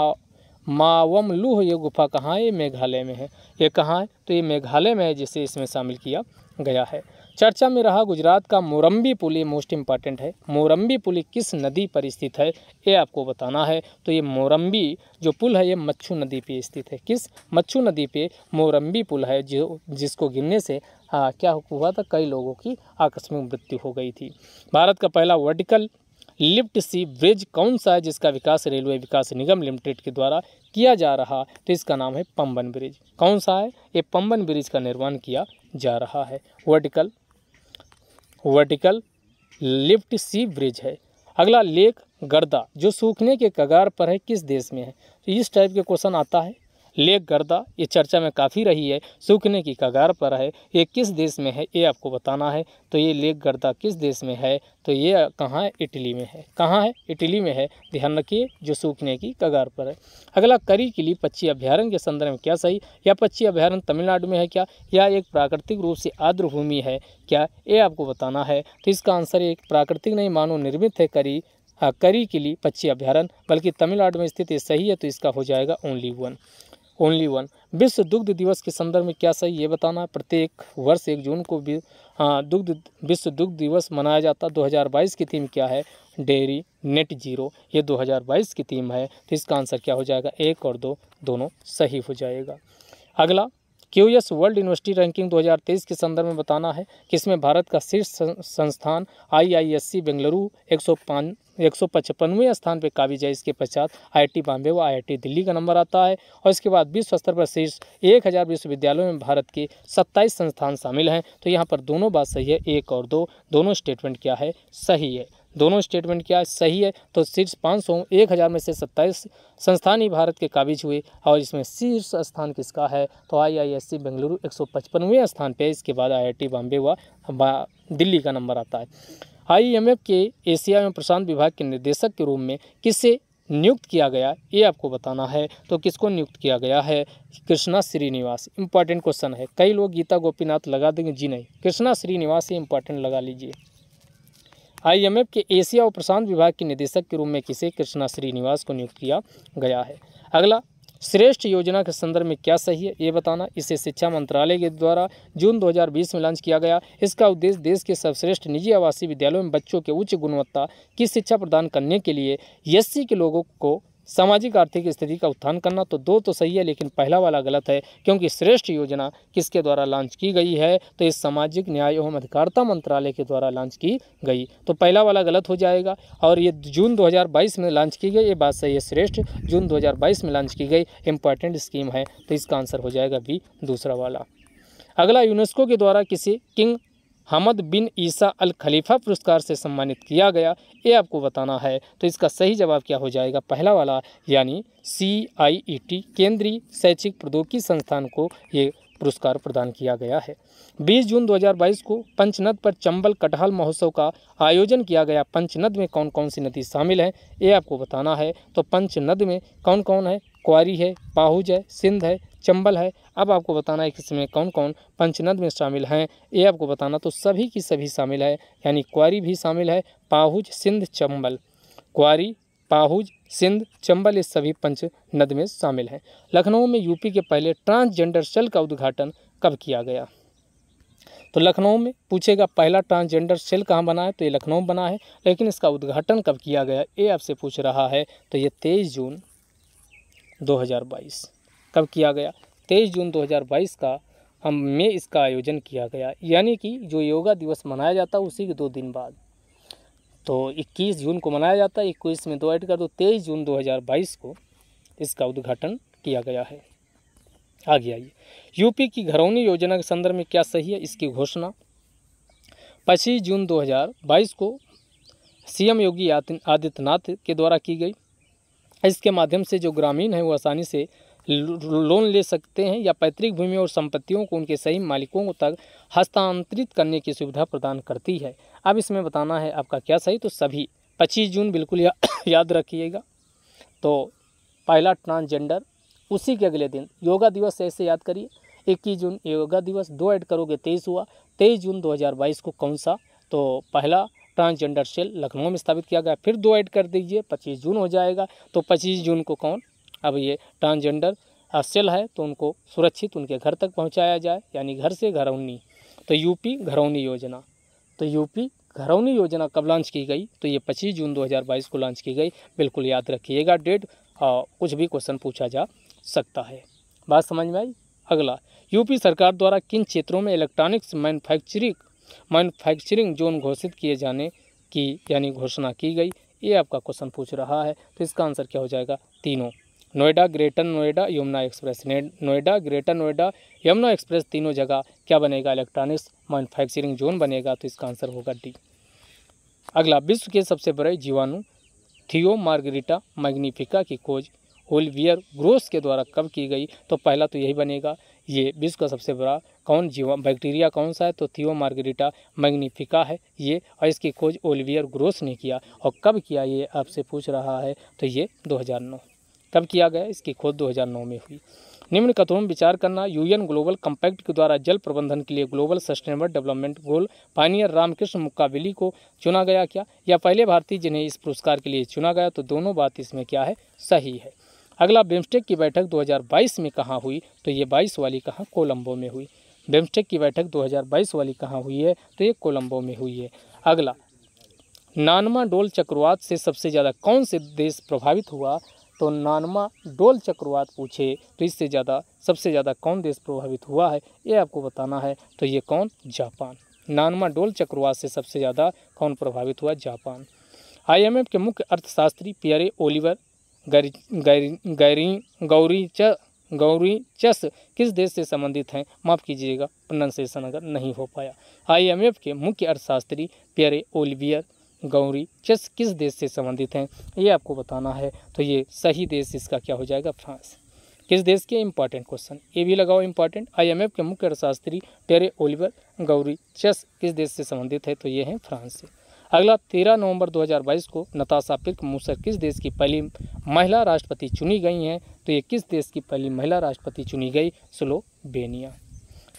मावम लूह ये गुफा कहाँ है ये मेघालय में है ये कहाँ है तो ये मेघालय में है जिसे इसमें शामिल किया गया है चर्चा में रहा गुजरात का मोरम्बी पुल ये मोस्ट इम्पॉर्टेंट है मोरम्बी पुल किस नदी पर स्थित है ये आपको बताना है तो ये मोरम्बी जो पुल है ये मच्छू नदी पे स्थित है किस मच्छू नदी पे मोरम्बी पुल है जो जिसको गिरने से हाँ क्या हुआ था कई लोगों की आकस्मिक मृत्यु हो गई थी भारत का पहला वर्टिकल लिफ्ट सी ब्रिज कौन सा है जिसका विकास रेलवे विकास निगम लिमिटेड के द्वारा किया जा रहा तो इसका नाम है पम्बन ब्रिज कौन सा है ये पम्बन ब्रिज का निर्माण किया जा रहा है vertical vertical lift sea bridge है अगला लेक गर्दा जो सूखने के कगार पर है किस देश में है तो इस टाइप के क्वेश्चन आता है लेक गर्दा ये चर्चा में काफ़ी रही है सूखने की कगार पर है ये किस देश में है ये आपको बताना है तो ये लेक गर्दा किस देश में है तो ये कहाँ है इटली में है कहाँ है इटली में है ध्यान रखिए जो सूखने की कगार पर है अगला करी किली पक्षी अभ्यारण्य के संदर्भ में क्या सही या पक्षी अभ्यारण्य तमिलनाडु में है क्या या एक प्राकृतिक रूप से आर्द्र भूमि है क्या ये आपको बताना है तो इसका आंसर एक प्राकृतिक नहीं मानो निर्मित है करी हाँ, करी के लिए पक्षी अभ्यारण्य बल्कि तमिलनाडु में स्थित सही है तो इसका हो जाएगा ओनली वन ओनली वन विश्व दुग्ध दिवस के संदर्भ में क्या सही ये बताना प्रत्येक वर्ष एक जून को भी हाँ दुग्ध विश्व दुग्ध दिवस मनाया जाता 2022 की थीम क्या है डेयरी नेट जीरो ये 2022 की थीम है तो इसका आंसर क्या हो जाएगा एक और दो दोनों सही हो जाएगा अगला Q S world university ranking 2023 के संदर्भ में बताना है कि इसमें भारत का शीर्ष संस्थान आईआईएससी बेंगलुरु एक सौ एक सौ पचपनवें स्थान पर काबिज है इसके पश्चात आईआईटी बॉम्बे व आईआईटी दिल्ली का नंबर आता है और इसके बाद विश्व स्तर पर शीर्ष एक हज़ार विश्वविद्यालयों में भारत के सत्ताईस संस्थान शामिल हैं तो यहाँ पर दोनों बात सही है एक और दो दोनों स्टेटमेंट क्या है सही है दोनों स्टेटमेंट क्या सही है तो शीर्ष पाँच सौ एक हज़ार में से सत्ताईस संस्थान ही भारत के काबिज हुए और इसमें शीर्ष स्थान किसका है तो आई आई एस सी बेंगलुरु एक सौ पचपनवें स्थान पे इसके बाद आई आई टी बॉम्बे हुआ दिल्ली का नंबर आता है आईएमएफ e के एशिया में प्रशांत विभाग के निदेशक के रूप में किससे नियुक्त किया गया ये आपको बताना है तो किसको नियुक्त किया गया है कृष्णा श्रीनिवास इंपॉर्टेंट क्वेश्चन है कई लोग गीता गोपीनाथ लगा देंगे जी नहीं कृष्णा श्रीनिवास ही इंपॉर्टेंट लगा लीजिए आईएमएफ के एशिया और प्रशांत विभाग के निदेशक के रूप में किसे कृष्णा श्रीनिवास को नियुक्त किया गया है अगला श्रेष्ठ योजना के संदर्भ में क्या सही है ये बताना इसे शिक्षा मंत्रालय के द्वारा जून 2020 में लॉन्च किया गया इसका उद्देश्य देश के सर्वश्रेष्ठ निजी आवासीय विद्यालयों में बच्चों के उच्च गुणवत्ता की शिक्षा प्रदान करने के लिए एस के लोगों को सामाजिक आर्थिक स्थिति का उत्थान करना तो दो तो सही है लेकिन पहला वाला गलत है क्योंकि श्रेष्ठ योजना किसके द्वारा लॉन्च की गई है तो इस सामाजिक न्याय एवं अधिकारिता मंत्रालय के द्वारा लॉन्च की गई तो पहला वाला गलत हो जाएगा और ये जून 2022 में लॉन्च की गई ये बात सही है श्रेष्ठ जून 2022 में लॉन्च की गई इंपॉर्टेंट स्कीम है तो इसका आंसर हो जाएगा बी दूसरा वाला अगला यूनेस्को के द्वारा किसी किंग हमद बिन ईसा अल खलीफा पुरस्कार से सम्मानित किया गया ये आपको बताना है तो इसका सही जवाब क्या हो जाएगा पहला वाला यानी सी आई ई टी केंद्रीय शैक्षिक प्रौद्योगिकी संस्थान को ये पुरस्कार प्रदान किया गया है 20 जून 2022 को पंचनद पर चंबल कटहल महोत्सव का आयोजन किया गया पंचनद में कौन कौन सी नदी शामिल हैं ये आपको बताना है तो पंचनद में कौन कौन है क्वारी है पाहुज है सिंध है चंबल है अब आपको बताना है कि इसमें कौन कौन पंचनद में शामिल हैं ये आपको बताना तो सभी की सभी शामिल है यानी क्वारी भी शामिल है पाहुज सिंध चंबल क्वारी पाहुज सिंध चंबल ये सभी पंच नद में शामिल हैं लखनऊ में यूपी के पहले ट्रांसजेंडर सेल का उद्घाटन कब किया गया तो लखनऊ में पूछेगा पहला ट्रांसजेंडर सेल कहाँ बना है तो ये लखनऊ बना है लेकिन इसका उद्घाटन कब किया गया ये आपसे पूछ रहा है तो ये तेईस जून 2022 कब किया गया तेईस जून 2022 का हम में इसका आयोजन किया गया यानी कि जो योगा दिवस मनाया जाता है उसी के दो दिन बाद तो 21 जून को मनाया जाता है इक्कीस में दो ऐड कर दो तेईस जून 2022 को इसका उद्घाटन किया गया है आगे आइए यूपी की घरौनी योजना के संदर्भ में क्या सही है इसकी घोषणा पच्चीस जून 2022 को सीएम योगी आदित्यनाथ के द्वारा की गई इसके माध्यम से जो ग्रामीण हैं वो आसानी से लोन ले सकते हैं या पैतृक भूमि और संपत्तियों को उनके सही मालिकों तक हस्तांतरित करने की सुविधा प्रदान करती है अब इसमें बताना है आपका क्या सही तो सभी पच्चीस जून बिल्कुल या, याद रखिएगा तो पहला ट्रांसजेंडर उसी के अगले दिन योगा दिवस ऐसे याद करिए इक्कीस जून योगा दिवस दो ऐड करोगे तेईस हुआ तेईस जून दो को कौन सा तो पहला ट्रांसजेंडर सेल लखनऊ में स्थापित किया गया फिर दो ऐड कर दीजिए पच्चीस जून हो जाएगा तो पच्चीस जून को कौन अब ये ट्रांसजेंडर सेल है तो उनको सुरक्षित उनके घर तक पहुंचाया जाए यानी घर से घरौनी तो यूपी घरौनी योजना तो यूपी घरौनी योजना कब लॉन्च की गई तो ये 25 जून 2022 को लॉन्च की गई बिल्कुल याद रखिएगा डेट कुछ भी क्वेश्चन पूछा जा सकता है बात समझ में आई अगला यूपी सरकार द्वारा किन क्षेत्रों में इलेक्ट्रॉनिक्स मैन्युफैक्चरिंग मैनुफैक्चरिंग जोन घोषित किए जाने की यानी घोषणा की गई ये आपका क्वेश्चन पूछ रहा है तो इसका आंसर क्या हो जाएगा तीनों Noida greater Noida Yamuna express Noida greater Noida Yamuna express तीनों जगह क्या बनेगा इलेक्ट्रॉनिक्स मैन्युफैक्चरिंग जोन बनेगा तो इसका आंसर होगा डी अगला विश्व के सबसे बड़े जीवाणु थियो मार्गरीटा मैग्नीफिका की खोज ओलवियर ग्रोस के द्वारा कब की गई तो पहला तो यही बनेगा ये विश्व का सबसे बड़ा कौन जीवा बैक्टीरिया कौन सा है तो थियो मार्गरीटा मैग्निफिका है ये और इसकी खोज ओलवियर ग्रोस ने किया और कब किया ये आपसे पूछ रहा है तो ये 2009 कब किया गया इसकी खोज 2009 में हुई निम्न कथों में विचार करना यूएन ग्लोबल कम्पैक्ट के द्वारा जल प्रबंधन के लिए global sustainable development goal pioneer Ramakrishna Mukkavilli को चुना गया क्या या पहले भारतीय जिन्हें इस पुरस्कार के लिए चुना गया तो दोनों बात इसमें क्या है सही है अगला बिम्स्टेक की बैठक 2022 में कहाँ हुई तो ये 22 वाली कहाँ कोलंबो में हुई बिम्स्टेक की बैठक 2022 वाली कहाँ हुई है तो ये कोलंबो में हुई है अगला नानमा डोल चक्रवात से सबसे ज़्यादा कौन से देश प्रभावित हुआ तो नानमा डोल चक्रवात पूछे तो इससे ज़्यादा सबसे ज़्यादा कौन देश प्रभावित हुआ है ये आपको बताना है तो ये कौन जापान नानमा डोल चक्रवात से सबसे ज़्यादा कौन प्रभावित हुआ जापान आईएमएफ के मुख्य अर्थशास्त्री पियरे ओलिवर गैरी गौरी च गौरी चस किस देश से संबंधित हैं माफ़ कीजिएगा प्रोनाउंसिएशन अगर नहीं हो पाया आईएमएफ के मुख्य अर्थशास्त्री पियरे ओलिवियर गौरी चेस किस देश से संबंधित हैं ये आपको बताना है तो ये सही देश इसका क्या हो जाएगा फ्रांस किस देश के इम्पॉर्टेंट क्वेश्चन ये भी लगाओ इम्पॉर्टेंट आईएमएफ के मुख्य अर्थशास्त्री टेरे ओलिवर गौरी चेस किस देश से संबंधित है तो ये हैं फ्रांस से अगला तेरह नवंबर 2022 को नताशा पिर्क मूसर किस देश की पहली महिला राष्ट्रपति चुनी गई हैं तो ये किस देश की पहली महिला राष्ट्रपति चुनी गई स्लोवेनिया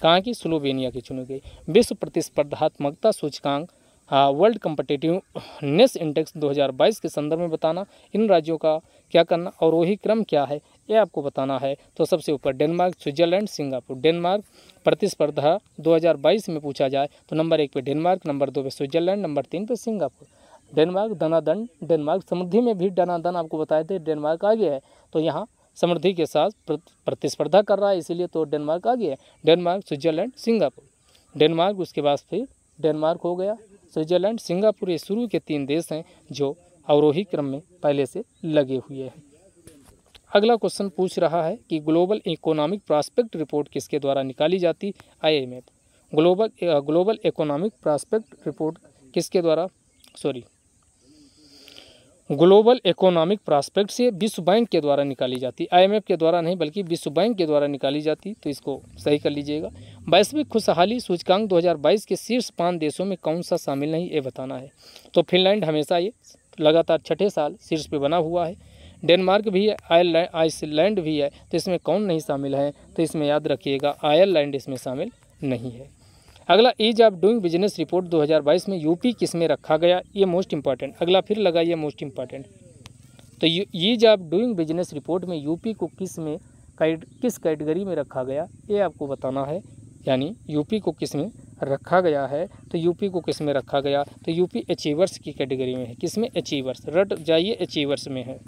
कहाँ की स्लोवेनिया की चुनी गई विश्व प्रतिस्पर्धात्मकता सूचकांक वर्ल्ड कम्पटेटिवनेस इंडेक्स 2022 के संदर्भ में बताना इन राज्यों का क्या करना और वही क्रम क्या है ये आपको बताना है तो सबसे ऊपर डेनमार्क स्विट्जरलैंड सिंगापुर डेनमार्क प्रतिस्पर्धा 2022 में पूछा जाए तो नंबर एक पे डेनमार्क नंबर दो पे स्विट्जरलैंड नंबर तीन पे सिंगापुर डेनमार्क धनाधन डेनमार्क समृद्धि में भी डनादन आपको बताए थे डेनमार्क आगे है तो यहाँ समृद्धि के साथ प्रतिस्पर्धा कर रहा है इसीलिए तो डेनमार्क आगे है डेनमार्क स्विट्जरलैंड सिंगापुर डेनमार्क उसके बाद फिर डेनमार्क हो गया स्विट्ज़रलैंड सिंगापुर ये शुरू के तीन देश हैं जो अवरोही क्रम में पहले से लगे हुए हैं अगला क्वेश्चन पूछ रहा है कि ग्लोबल इकोनॉमिक प्रॉस्पेक्ट रिपोर्ट किसके द्वारा निकाली जाती IMF global global economic prospect report किसके द्वारा सॉरी ग्लोबल इकोनॉमिक प्रॉस्पेक्ट से विश्व बैंक के द्वारा निकाली जाती है आई के द्वारा नहीं बल्कि विश्व बैंक के द्वारा निकाली जाती तो इसको सही कर लीजिएगा वैश्विक खुशहाली सूचकांक 2022 के शीर्ष पाँच देशों में कौन सा शामिल नहीं ये बताना है तो फिनलैंड हमेशा ये लगातार छठे साल शीर्ष पे बना हुआ है डेनमार्क भी है आयरलैंड आइसलैंड भी है तो इसमें कौन नहीं शामिल है तो इसमें याद रखिएगा आयरलैंड इसमें शामिल नहीं है अगला ease of doing business report 2022 में यूपी किस में रखा गया ये मोस्ट इंपॉर्टेंट अगला फिर लगा ये मोस्ट इंपॉर्टेंट तो ease of doing business report में यूपी को किस में किस कैटेगरी में रखा गया ये आपको बताना है यानी यूपी को किस में रखा गया है तो यूपी को किस में रखा गया तो यूपी अचीवर्स की कैटेगरी में है किस में अचीवर्स रट जाइए अचीवर्स में है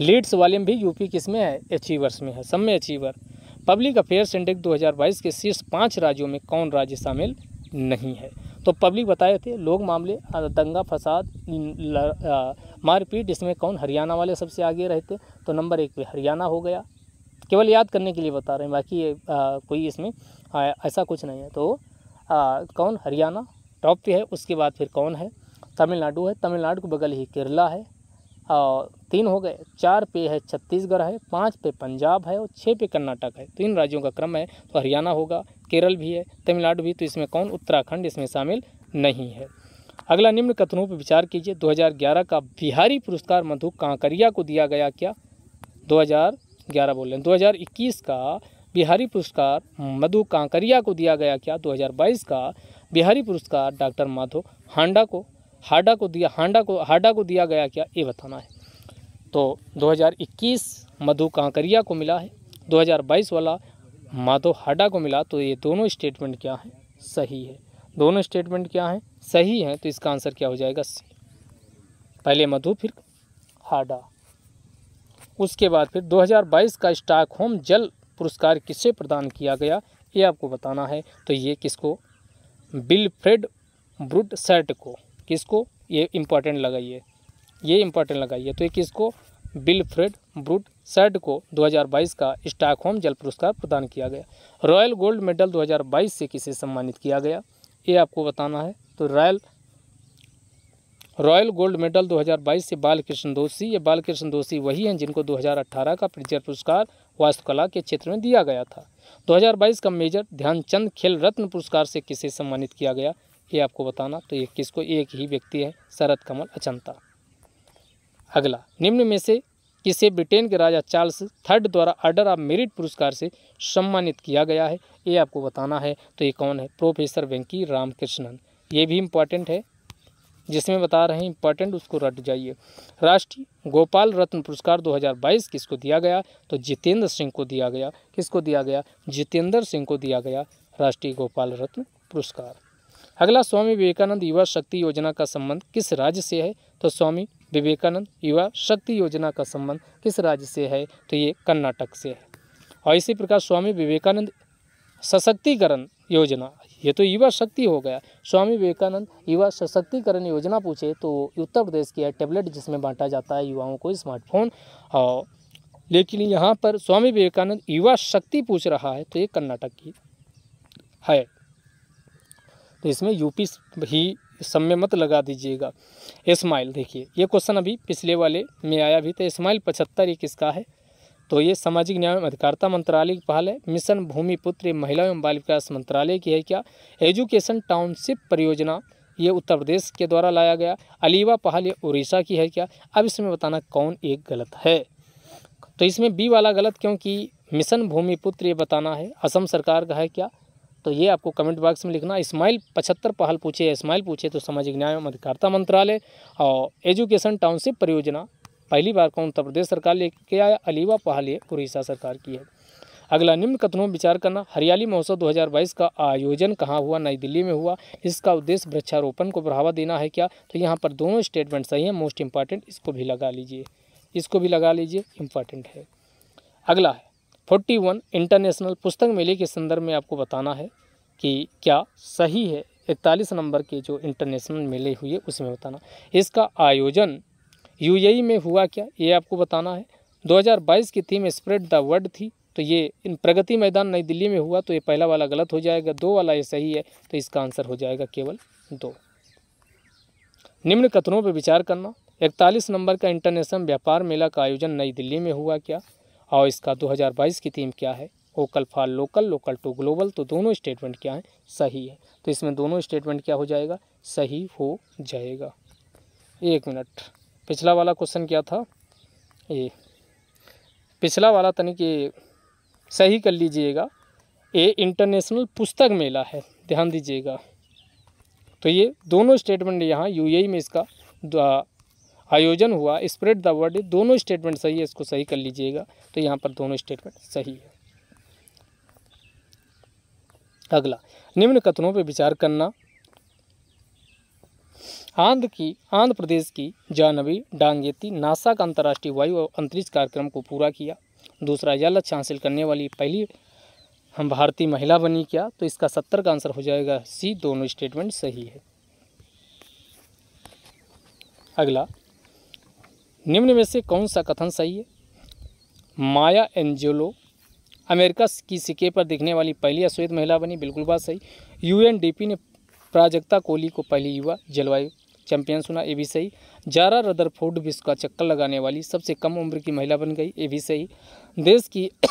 लीड्स वाले में भी यूपी किस में है अचीवर्स में है सब में अचीवर पब्लिक अफेयर्स इंडेक्स 2022 के शीर्ष पाँच राज्यों में कौन राज्य शामिल नहीं है तो पब्लिक बताए थे लोग मामले दंगा फसाद मारपीट इसमें कौन हरियाणा वाले सबसे आगे रहते तो नंबर एक पे हरियाणा हो गया केवल याद करने के लिए बता रहे हैं बाकी आ, कोई इसमें आ, ऐसा कुछ नहीं है तो आ, कौन हरियाणा टॉप पे है उसके बाद फिर कौन है तमिलनाडु है तमिलनाडु के बगल ही केरला है और तीन हो गए चार पे है छत्तीसगढ़ है पाँच पे पंजाब है और छः पे कर्नाटक है तीन तो राज्यों का क्रम है तो हरियाणा होगा केरल भी है तमिलनाडु भी तो इसमें कौन उत्तराखंड इसमें शामिल नहीं है अगला निम्न कथनों पर विचार कीजिए 2011 का बिहारी पुरस्कार मधु कांकरिया को दिया गया क्या 2011 बोल रहे हैं 2021 का बिहारी पुरस्कार मधु कांकरिया को दिया गया क्या 2022 का बिहारी पुरस्कार डॉक्टर माधो हांडा को हाडा को दिया हांडा को हाडा को दिया गया क्या ये बताना है तो 2021 मधु कांकरिया को मिला है 2022 वाला माधो हाडा को मिला तो ये दोनों स्टेटमेंट क्या है सही है दोनों स्टेटमेंट क्या है सही हैं तो इसका आंसर क्या हो जाएगा सी पहले मधु फिर हाडा उसके बाद फिर 2022 का होम जल पुरस्कार किसे प्रदान किया गया ये आपको बताना है तो ये किसको बिल फ्रेड ब्रुड सेट को किसको ये इम्पॉर्टेंट लगाइए ये इंपॉर्टेंट लगाइए तो एक इसको बिलफ्रेड ब्रूट सैड को 2022 का स्टॉकहोम जल पुरस्कार प्रदान किया गया रॉयल गोल्ड मेडल 2022 से किसे सम्मानित किया गया ये आपको बताना है तो रॉयल रॉयल गोल्ड मेडल 2022 से बाल कृष्ण दोषी ये बाल कृष्ण दोषी वही हैं जिनको 2018 का प्रिजर पुरस्कार वास्तुकला के क्षेत्र में दिया गया था 2022 का मेजर ध्यानचंद खेल रत्न पुरस्कार से किसे सम्मानित किया गया ये आपको बताना तो ये किसको एक ही व्यक्ति है शरद कमल अचंता अगला निम्न में से किसे ब्रिटेन के राजा चार्ल्स थर्ड द्वारा ऑर्डर ऑफ मेरिट पुरस्कार से सम्मानित किया गया है ये आपको बताना है तो ये कौन है प्रोफेसर वेंकी रामकृष्णन ये भी इम्पॉर्टेंट है जिसमें बता रहे हैं इम्पॉर्टेंट उसको रट जाइए राष्ट्रीय गोपाल रत्न पुरस्कार 2022 किसको दिया गया तो जितेंद्र सिंह को दिया गया किसको दिया गया जितेंद्र सिंह को दिया गया राष्ट्रीय गोपाल रत्न पुरस्कार अगला स्वामी विवेकानंद युवा शक्ति योजना का संबंध किस राज्य से है तो स्वामी विवेकानंद युवा शक्ति योजना का संबंध किस राज्य से है तो ये कर्नाटक से है और इसी प्रकार स्वामी विवेकानंद सशक्तिकरण योजना ये तो युवा शक्ति हो गया स्वामी विवेकानंद युवा सशक्तिकरण योजना पूछे तो उत्तर प्रदेश की है टेबलेट जिसमें बांटा जाता है युवाओं को स्मार्टफोन और लेकिन यहाँ पर स्वामी विवेकानंद युवा शक्ति पूछ रहा है तो ये कर्नाटक की है तो इसमें यूपी ही सब में मत लगा दीजिएगा इस्माइल देखिए ये क्वेश्चन अभी पिछले वाले में आया भी था तो इस्माइल पचहत्तर ये किसका है तो ये सामाजिक न्याय एवं अधिकारिता मंत्रालय की पहल है मिशन भूमिपुत्र महिला एवं बाल विकास मंत्रालय की है क्या एजुकेशन टाउनशिप परियोजना ये उत्तर प्रदेश के द्वारा लाया गया अलीवा पहल ये उड़ीसा की है क्या अब इसमें बताना कौन एक गलत है तो इसमें बी वाला गलत क्योंकि मिशन भूमिपुत्र ये बताना है असम सरकार का है क्या तो ये आपको कमेंट बॉक्स में लिखना इस्माइल पचहत्तर पहल पूछे इस्माइल पूछे तो सामाजिक न्याय एवं अधिकारिता मंत्रालय और एजुकेशन टाउनशिप परियोजना पहली बार कौन उत्तर प्रदेश सरकार लेके आया अलीवा पहल ये उड़ीसा सरकार की है अगला निम्न कथनों विचार करना हरियाली महोत्सव 2022 का आयोजन कहाँ हुआ नई दिल्ली में हुआ इसका उद्देश्य वृक्षारोपण को बढ़ावा देना है क्या तो यहाँ पर दोनों स्टेटमेंट सही हैं मोस्ट इम्पॉर्टेंट इसको भी लगा लीजिए इसको भी लगा लीजिए इम्पॉर्टेंट है अगला है फोर्टी वन इंटरनेशनल पुस्तक मेले के संदर्भ में आपको बताना है कि क्या सही है इकतालीस नंबर के जो इंटरनेशनल मेले हुए उसमें बताना इसका आयोजन यूएई में हुआ क्या ये आपको बताना है 2022 की थीम स्प्रेड द वर्ड थी तो ये इन प्रगति मैदान नई दिल्ली में हुआ तो ये पहला वाला गलत हो जाएगा दो वाला ये सही है तो इसका आंसर हो जाएगा केवल दो निम्न कथनों पर विचार करना इकतालीस नंबर का इंटरनेशनल व्यापार मेला का आयोजन नई दिल्ली में हुआ क्या और इसका 2022 की थीम क्या है vocal for local local to global तो दोनों स्टेटमेंट क्या है सही है तो इसमें दोनों स्टेटमेंट क्या हो जाएगा सही हो जाएगा एक मिनट पिछला वाला क्वेश्चन क्या था ये पिछला वाला तनिक ये सही कर लीजिएगा ये इंटरनेशनल पुस्तक मेला है ध्यान दीजिएगा तो ये दोनों स्टेटमेंट यहाँ यूएई e में इसका आयोजन हुआ स्प्रेड द वर्ड दोनों स्टेटमेंट सही है इसको सही कर लीजिएगा तो यहाँ पर दोनों स्टेटमेंट सही है अगला निम्न कथनों पर विचार करना आंध्र की आंध्र प्रदेश की जानवी डांगेती नासा का अंतर्राष्ट्रीय वायु और अंतरिक्ष कार्यक्रम को पूरा किया दूसरा यह लक्ष्य हासिल करने वाली पहली हम भारतीय महिला बनी क्या तो इसका सत्तर का आंसर हो जाएगा सी दोनों स्टेटमेंट सही है अगला निम्न में से कौन सा कथन सही है माया एंजेलो अमेरिका की सिक्के पर दिखने वाली पहली अश्वेत महिला बनी बिल्कुल बात सही यूएनडीपी ने प्राजक्ता कोहली को पहली युवा जलवायु चैंपियन सुना ये भी सही जारा रदरफोर्ड विश्व का चक्कर लगाने वाली सबसे कम उम्र की महिला बन गई ये भी सही देश की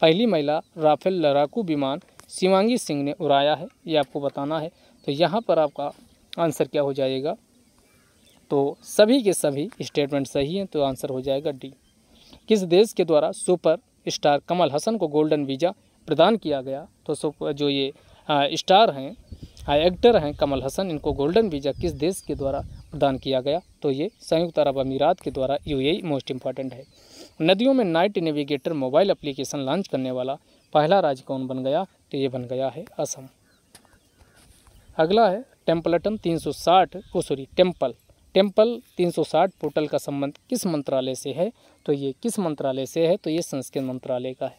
पहली महिला राफेल लड़ाकू विमान शिवांगी सिंह ने उड़ाया है ये आपको बताना है तो यहाँ पर आपका आंसर क्या हो जाएगा तो सभी के सभी स्टेटमेंट सही हैं तो आंसर हो जाएगा डी किस देश के द्वारा सुपर स्टार कमल हसन को गोल्डन वीज़ा प्रदान किया गया तो जो ये स्टार हैं एक्टर हैं कमल हसन इनको गोल्डन वीज़ा किस देश के द्वारा प्रदान किया गया तो ये संयुक्त अरब अमीरात के द्वारा यूएई मोस्ट इम्पॉर्टेंट है नदियों में night navigator mobile application launch करने वाला पहला राज्य कौन बन गया तो ये बन गया है असम अगला है टेम्पलटन 360 सौ सॉरी टेम्पल टेम्पल 360 पोर्टल का संबंध किस मंत्रालय से है तो ये किस मंत्रालय से है तो ये संस्कृत मंत्रालय का है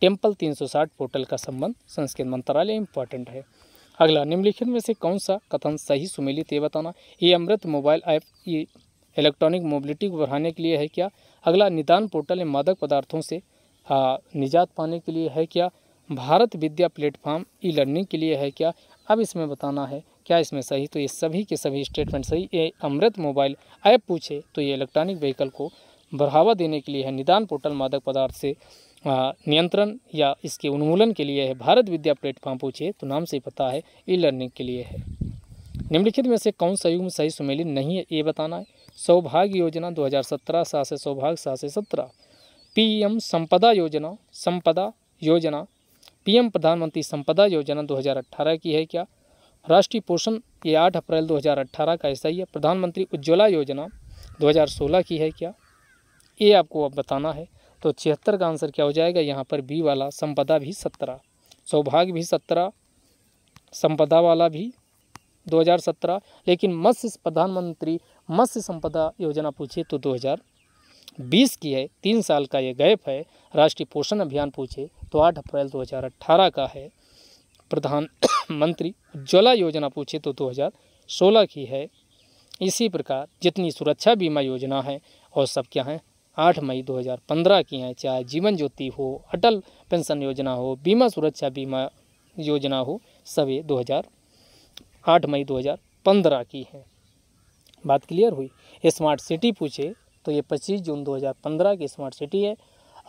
टेम्पल 360 पोर्टल का संबंध संस्कृत मंत्रालय इम्पॉर्टेंट है अगला निम्नलिखित में से कौन सा कथन सही सुमेलित ये बताना ये अमृत मोबाइल ऐप ये इलेक्ट्रॉनिक मोबिलिटी को बढ़ाने के लिए है क्या अगला निदान पोर्टल ये मादक पदार्थों से आ, निजात पाने के लिए है क्या Bharat Vidya platform e learning के लिए है क्या अब इसमें बताना है क्या इसमें सही तो ये सभी के सभी स्टेटमेंट सही ये अमृत मोबाइल ऐप पूछे तो ये इलेक्ट्रॉनिक व्हीकल को बढ़ावा देने के लिए है निदान पोर्टल मादक पदार्थ से नियंत्रण या इसके उन्मूलन के लिए है भारत विद्या प्लेटफॉर्म पूछे तो नाम से ही पता है ई लर्निंग के लिए है निम्नलिखित में से कौन संयुग में सही सुमेलित नहीं है ये बताना है सौभाग्य योजना 2017 सात से सौभाग्य सात से सत्रह एम संपदा योजना संपदा योजना पीएम प्रधानमंत्री संपदा योजना 2018 की है क्या राष्ट्रीय पोषण ये 8 अप्रैल 2018 का ऐसा ही है प्रधानमंत्री उज्ज्वला योजना 2016 की है क्या ये आपको अब बताना है तो छिहत्तर का आंसर क्या हो जाएगा यहाँ पर बी वाला संपदा भी सत्रह सौभाग्य भी सत्रह संपदा वाला भी 2017 लेकिन मत्स्य प्रधानमंत्री मत्स्य संपदा योजना पूछे तो 2020 की है तीन साल का ये गैप है राष्ट्रीय पोषण अभियान पूछे तो 8 अप्रैल 2018 का है प्रधानमंत्री उज्ज्वला योजना पूछे तो 2016 की है इसी प्रकार जितनी सुरक्षा बीमा योजना है और सब क्या है आठ मई 2015 की हैं चाहे जीवन ज्योति हो अटल पेंशन योजना हो बीमा सुरक्षा बीमा योजना हो सभी आठ मई 2015 की है बात क्लियर हुई स्मार्ट सिटी पूछे तो ये 25 जून 2015 की स्मार्ट सिटी है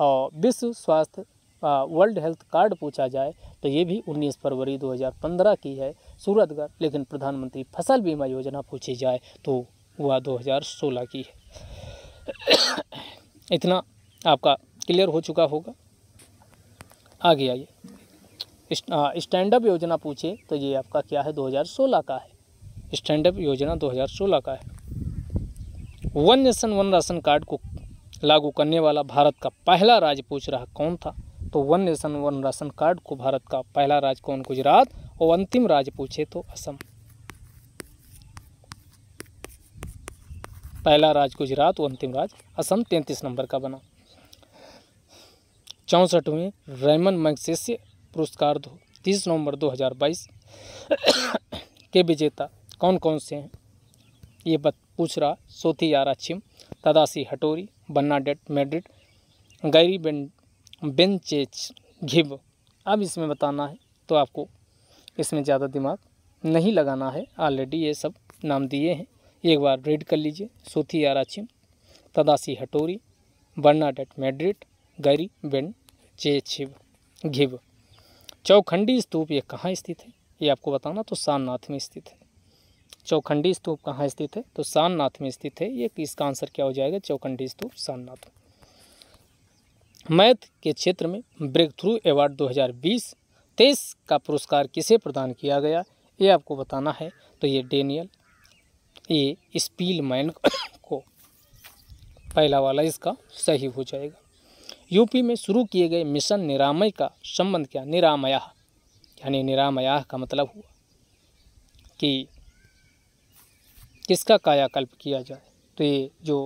और विश्व स्वास्थ्य वर्ल्ड हेल्थ कार्ड पूछा जाए तो ये भी 19 फरवरी 2015 की है सूरतगढ़ लेकिन प्रधानमंत्री फसल बीमा योजना पूछी जाए तो वह 2016 की है इतना आपका क्लियर हो चुका होगा आगे आइए स्टैंड अप योजना पूछे तो ये आपका क्या है 2016 का है स्टैंड अप योजना 2016 का है one nation one ration card को लागू करने वाला भारत का पहला राज्य पूछ रहा कौन था तो one nation one ration card को भारत का पहला राज्य कौन गुजरात और अंतिम राज्य पूछे तो असम पहला राज गुजरात और अंतिम राज्य असम तैंतीस नंबर का बना चौंसठवें रेमन मैगसेस पुरस्कार दो तीस नवंबर 2022 के विजेता कौन कौन से हैं ये बत पूछ रहा सोथी यारा छिम तदासी हटोरी डेट मेड्रिड गैरी बेन चेच घिब अब इसमें बताना है तो आपको इसमें ज़्यादा दिमाग नहीं लगाना है ऑलरेडी ये सब नाम दिए हैं एक बार रीड कर लीजिए सूथी आराचिम तदासी हटोरी डेट मेड्रिड गैरी बेन चेछिव घिब चौखंडी स्तूप ये कहाँ स्थित है ये आपको बताना तो सारनाथ में स्थित है चौखंडी स्तूप कहाँ स्थित है तो सारनाथ में स्थित है ये इसका आंसर क्या हो जाएगा चौखंडी स्तूप सारनाथ मैथ के क्षेत्र में ब्रेक थ्रू एवार्ड 2020 23 का पुरस्कार किसे प्रदान किया गया ये आपको बताना है तो ये डेनियल ए मैन को पहला वाला इसका सही हो जाएगा यूपी में शुरू किए गए मिशन निरामय का संबंध क्या निरामया यानी निरामया का मतलब हुआ कि किसका कायाकल्प किया जाए तो ये जो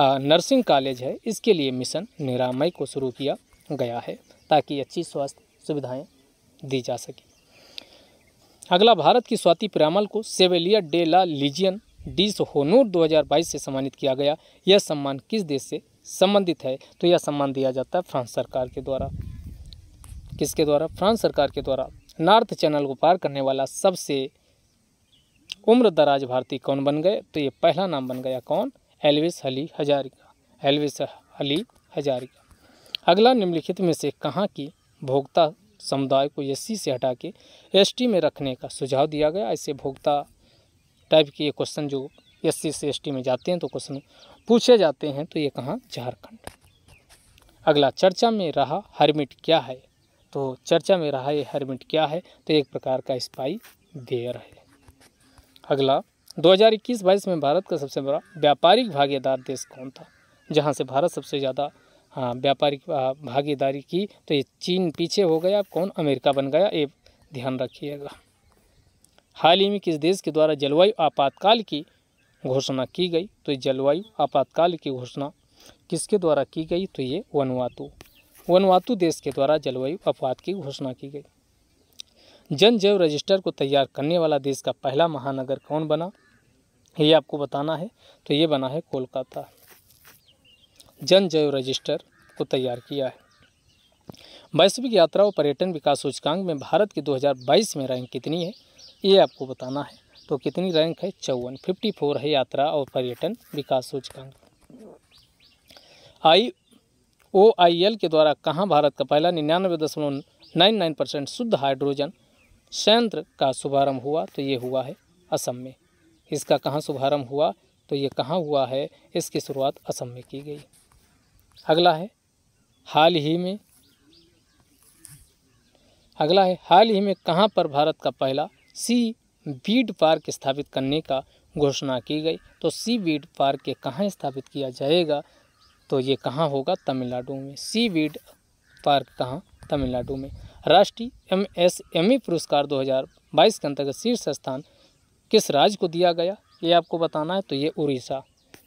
नर्सिंग कॉलेज है इसके लिए मिशन निरा मई को शुरू किया गया है ताकि अच्छी स्वास्थ्य सुविधाएं दी जा सके अगला भारत की स्वाति पिरामल को Chevalier de la Legion d' Honneur 2022 से सम्मानित किया गया यह सम्मान किस देश से संबंधित है तो यह सम्मान दिया जाता है फ्रांस सरकार के द्वारा किसके द्वारा फ्रांस सरकार के द्वारा नॉर्थ चैनल को पार करने वाला सबसे उम्र दराज भारतीय कौन बन गए तो ये पहला नाम बन गया कौन एलविस अली हजारिका एलविस अली हजारिका अगला निम्नलिखित में से कहाँ की भोक्ता समुदाय को एस से हटा के एस में रखने का सुझाव दिया गया ऐसे भोक्ता टाइप के ये क्वेश्चन जो एस से एस में जाते हैं तो क्वेश्चन पूछे जाते हैं तो ये कहाँ झारखंड अगला चर्चा में रहा हरमिट क्या है तो चर्चा में रहा ये हरमिट क्या है तो एक प्रकार का स्पाई देयर है अगला 2021-22 में भारत का सबसे बड़ा व्यापारिक भागीदार देश कौन था जहाँ से भारत सबसे ज़्यादा हाँ व्यापारिक भागीदारी की तो ये चीन पीछे हो गया कौन अमेरिका बन गया ये ध्यान रखिएगा हाल ही में किस देश के द्वारा जलवायु आपातकाल की घोषणा की गई तो ये जलवायु आपातकाल की घोषणा किसके द्वारा की गई तो ये वनवातु वनवातु देश के द्वारा जलवायु आपात की घोषणा की गई जन जैव रजिस्टर को तैयार करने वाला देश का पहला महानगर कौन बना ये आपको बताना है तो ये बना है कोलकाता जन जैव रजिस्टर को तैयार किया है वैश्विक यात्रा और पर्यटन विकास सूचकांक में भारत की 2022 में रैंक कितनी है ये आपको बताना है तो कितनी रैंक है चौवन फिफ्टी फोर है यात्रा और पर्यटन विकास सूचकांक आई ओ आई एल के द्वारा कहाँ भारत का पहला निन्यानवे दशमलव नाइन नाइन परसेंट शुद्ध हाइड्रोजन संयंत्र का शुभारंभ हुआ तो ये हुआ है असम में इसका कहाँ शुभारम्भ हुआ तो ये कहाँ हुआ है इसकी शुरुआत असम में की गई अगला है हाल ही में अगला है हाल ही में कहाँ पर भारत का पहला सी बीड पार्क स्थापित करने का घोषणा की गई तो सी बीड पार्क के कहाँ स्थापित किया जाएगा तो ये कहाँ होगा तमिलनाडु में सी बीड पार्क कहाँ तमिलनाडु में राष्ट्रीय एम एस एम ई पुरस्कार 2022 के अंतर्गत शीर्ष स्थान किस राज्य को दिया गया ये आपको बताना है तो ये उड़ीसा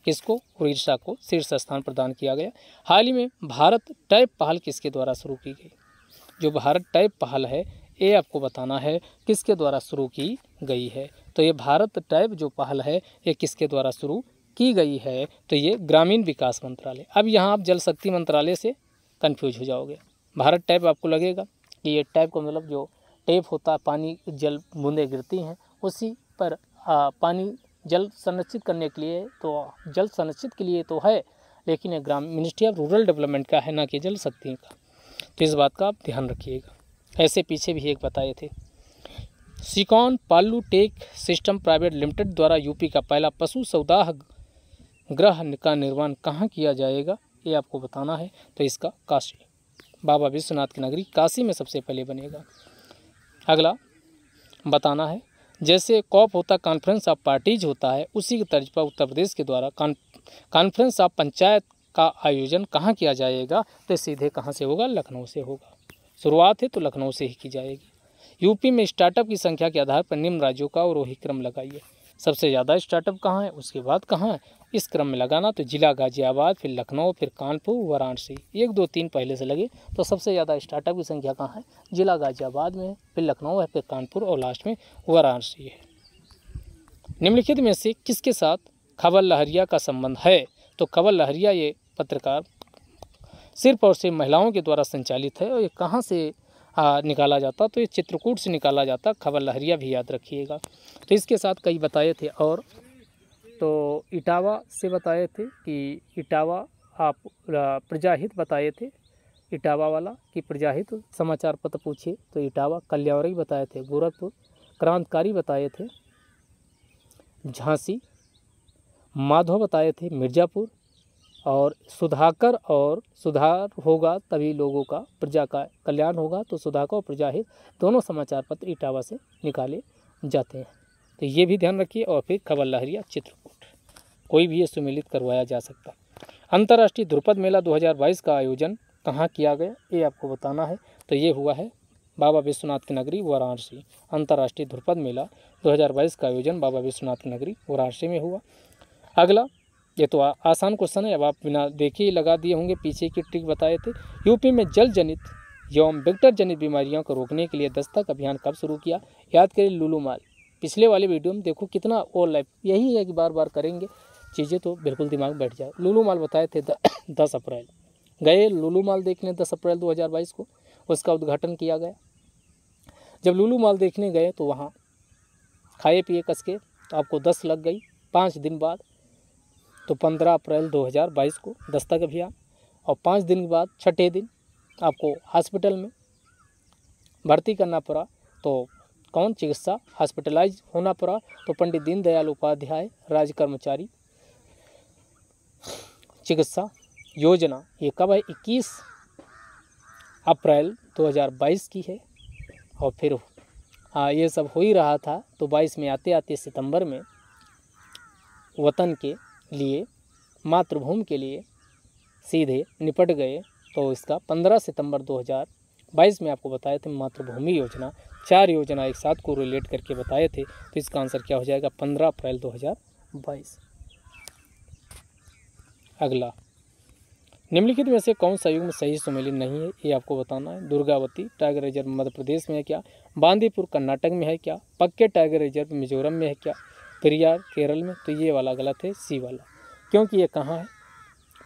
किसको उड़ीसा को शीर्ष स्थान प्रदान किया गया हाल ही में भारत टैप पहल किसके द्वारा शुरू की गई जो भारत टैप पहल है ये आपको बताना है किसके द्वारा शुरू की गई है तो ये भारत टैप जो पहल है ये किसके द्वारा शुरू की गई है तो ये ग्रामीण विकास मंत्रालय अब यहाँ आप जल शक्ति मंत्रालय से कन्फ्यूज हो जाओगे भारत टैप आपको लगेगा कि ये टैप का मतलब जो टेप होता है पानी जल बूंदें गिरती हैं उसी पर आ, हाँ, पानी जल संरक्षित करने के लिए तो जल संरक्षित के लिए तो है लेकिन ये ग्राम मिनिस्ट्री ऑफ रूरल डेवलपमेंट का है ना कि जल शक्ति का तो इस बात का आप ध्यान रखिएगा ऐसे पीछे भी एक बताए थे सिकॉन पालू टेक सिस्टम प्राइवेट लिमिटेड द्वारा यूपी का पहला पशु सौदाह ग्रह का निर्माण कहाँ किया जाएगा ये आपको बताना है तो इसका काशी बाबा विश्वनाथ की नगरी काशी में सबसे पहले बनेगा अगला बताना है जैसे कॉप होता कॉन्फ्रेंस ऑफ पार्टीज होता है उसी के तर्ज पर उत्तर प्रदेश के द्वारा कॉन्फ्रेंस ऑफ पंचायत का आयोजन कहाँ किया जाएगा तो सीधे कहाँ से होगा लखनऊ से होगा शुरुआत है तो लखनऊ से ही की जाएगी यूपी में स्टार्टअप की संख्या के आधार पर निम्न राज्यों का और वही क्रम लगाइए सबसे ज़्यादा स्टार्टअप कहाँ है उसके बाद कहाँ है इस क्रम में लगाना तो ज़िला गाज़ियाबाद फिर लखनऊ फिर कानपुर वाराणसी एक दो तीन पहले से लगे तो सबसे ज़्यादा स्टार्टअप की संख्या कहाँ है ज़िला गाज़ियाबाद में फिर लखनऊ है फिर कानपुर और लास्ट में वाराणसी है निम्नलिखित में से किसके साथ खबर लहरिया का संबंध है तो खबर लहरिया ये पत्रकार सिर्फ और सिर्फ महिलाओं के द्वारा संचालित है और ये कहाँ से आ, निकाला जाता तो ये चित्रकूट से निकाला जाता खबर लहरिया भी याद रखिएगा तो इसके साथ कई बताए थे और तो इटावा से बताए थे कि इटावा आप प्रजाहित बताए थे इटावा वाला कि प्रजाहित समाचार पत्र पूछिए तो इटावा कल्यावरी बताए थे गोरखपुर क्रांतकारी बताए थे झांसी माधव बताए थे मिर्ज़ापुर और सुधाकर और सुधार होगा तभी लोगों का प्रजा का कल्याण होगा तो सुधाकर और प्रजाहित दोनों समाचार पत्र इटावा से निकाले जाते हैं तो ये भी ध्यान रखिए और फिर खबर लहरिया चित्रकूट कोई भी ये सुमिलित करवाया जा सकता अंतर्राष्ट्रीय ध्रुपद मेला 2022 का आयोजन कहाँ किया गया ये आपको बताना है तो ये हुआ है बाबा विश्वनाथ की नगरी वाराणसी अंतर्राष्ट्रीय ध्रुपद मेला 2022 का आयोजन बाबा विश्वनाथ की नगरी वाराणसी में हुआ अगला ये तो आ, आसान क्वेश्चन है अब आप बिना देखे ही लगा दिए होंगे पीछे की ट्रिक बताए थे यूपी में जल जनित एवं वेक्टर जनित बीमारियों को रोकने के लिए दस्तक अभियान कब शुरू किया याद करें लुलू माल पिछले वाले वीडियो में देखो कितना ओल्ड लाइफ यही है कि बार बार करेंगे चीज़ें तो बिल्कुल दिमाग बैठ जाए लुलू माल बताए थे दस अप्रैल गए लुलू माल देखने दस अप्रैल 2022 को उसका उद्घाटन किया गया जब लुलू माल देखने गए तो वहाँ खाए पिए कस के तो आपको दस लग गई पाँच दिन बाद तो पंद्रह अप्रैल 2022 को दस्तक अभियान और पाँच दिन के बाद छठे दिन आपको हॉस्पिटल में भर्ती करना पड़ा तो कौन चिकित्सा हॉस्पिटलाइज होना पड़ा तो पंडित दीनदयाल उपाध्याय राज्य कर्मचारी चिकित्सा योजना ये कब है इक्कीस अप्रैल 2022 की है और फिर आ, ये सब हो ही रहा था तो 22 में आते आते सितंबर में वतन के लिए मातृभूमि के लिए सीधे निपट गए तो इसका 15 सितंबर बाईस में आपको बताए थे मातृभूमि योजना चार योजना एक साथ को रिलेट करके बताए थे तो इसका आंसर क्या हो जाएगा पंद्रह अप्रैल दो हज़ार बाईस अगला निम्नलिखित में से कौन सा युग्म सही सुमेलित नहीं है ये आपको बताना है दुर्गावती टाइगर रिजर्व मध्य प्रदेश में है क्या बांदीपुर कर्नाटक में है क्या पक्के टाइगर रिजर्व मिजोरम में है क्या पेरियार केरल में तो ये वाला गलत है सी वाला क्योंकि ये कहाँ है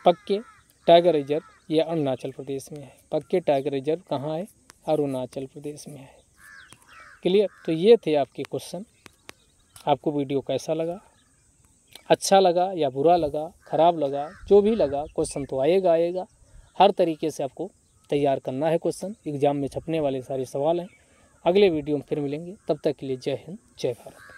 पक्के टाइगर रिजर्व ये अरुणाचल प्रदेश में है पक्के टाइगर रिजर्व कहाँ है अरुणाचल प्रदेश में है क्लियर तो ये थे आपके क्वेश्चन आपको वीडियो कैसा लगा अच्छा लगा या बुरा लगा ख़राब लगा जो भी लगा क्वेश्चन तो आएगा आएगा हर तरीके से आपको तैयार करना है क्वेश्चन एग्जाम में छपने वाले सारे सवाल हैं अगले वीडियो में फिर मिलेंगे तब तक के लिए जय हिंद जय भारत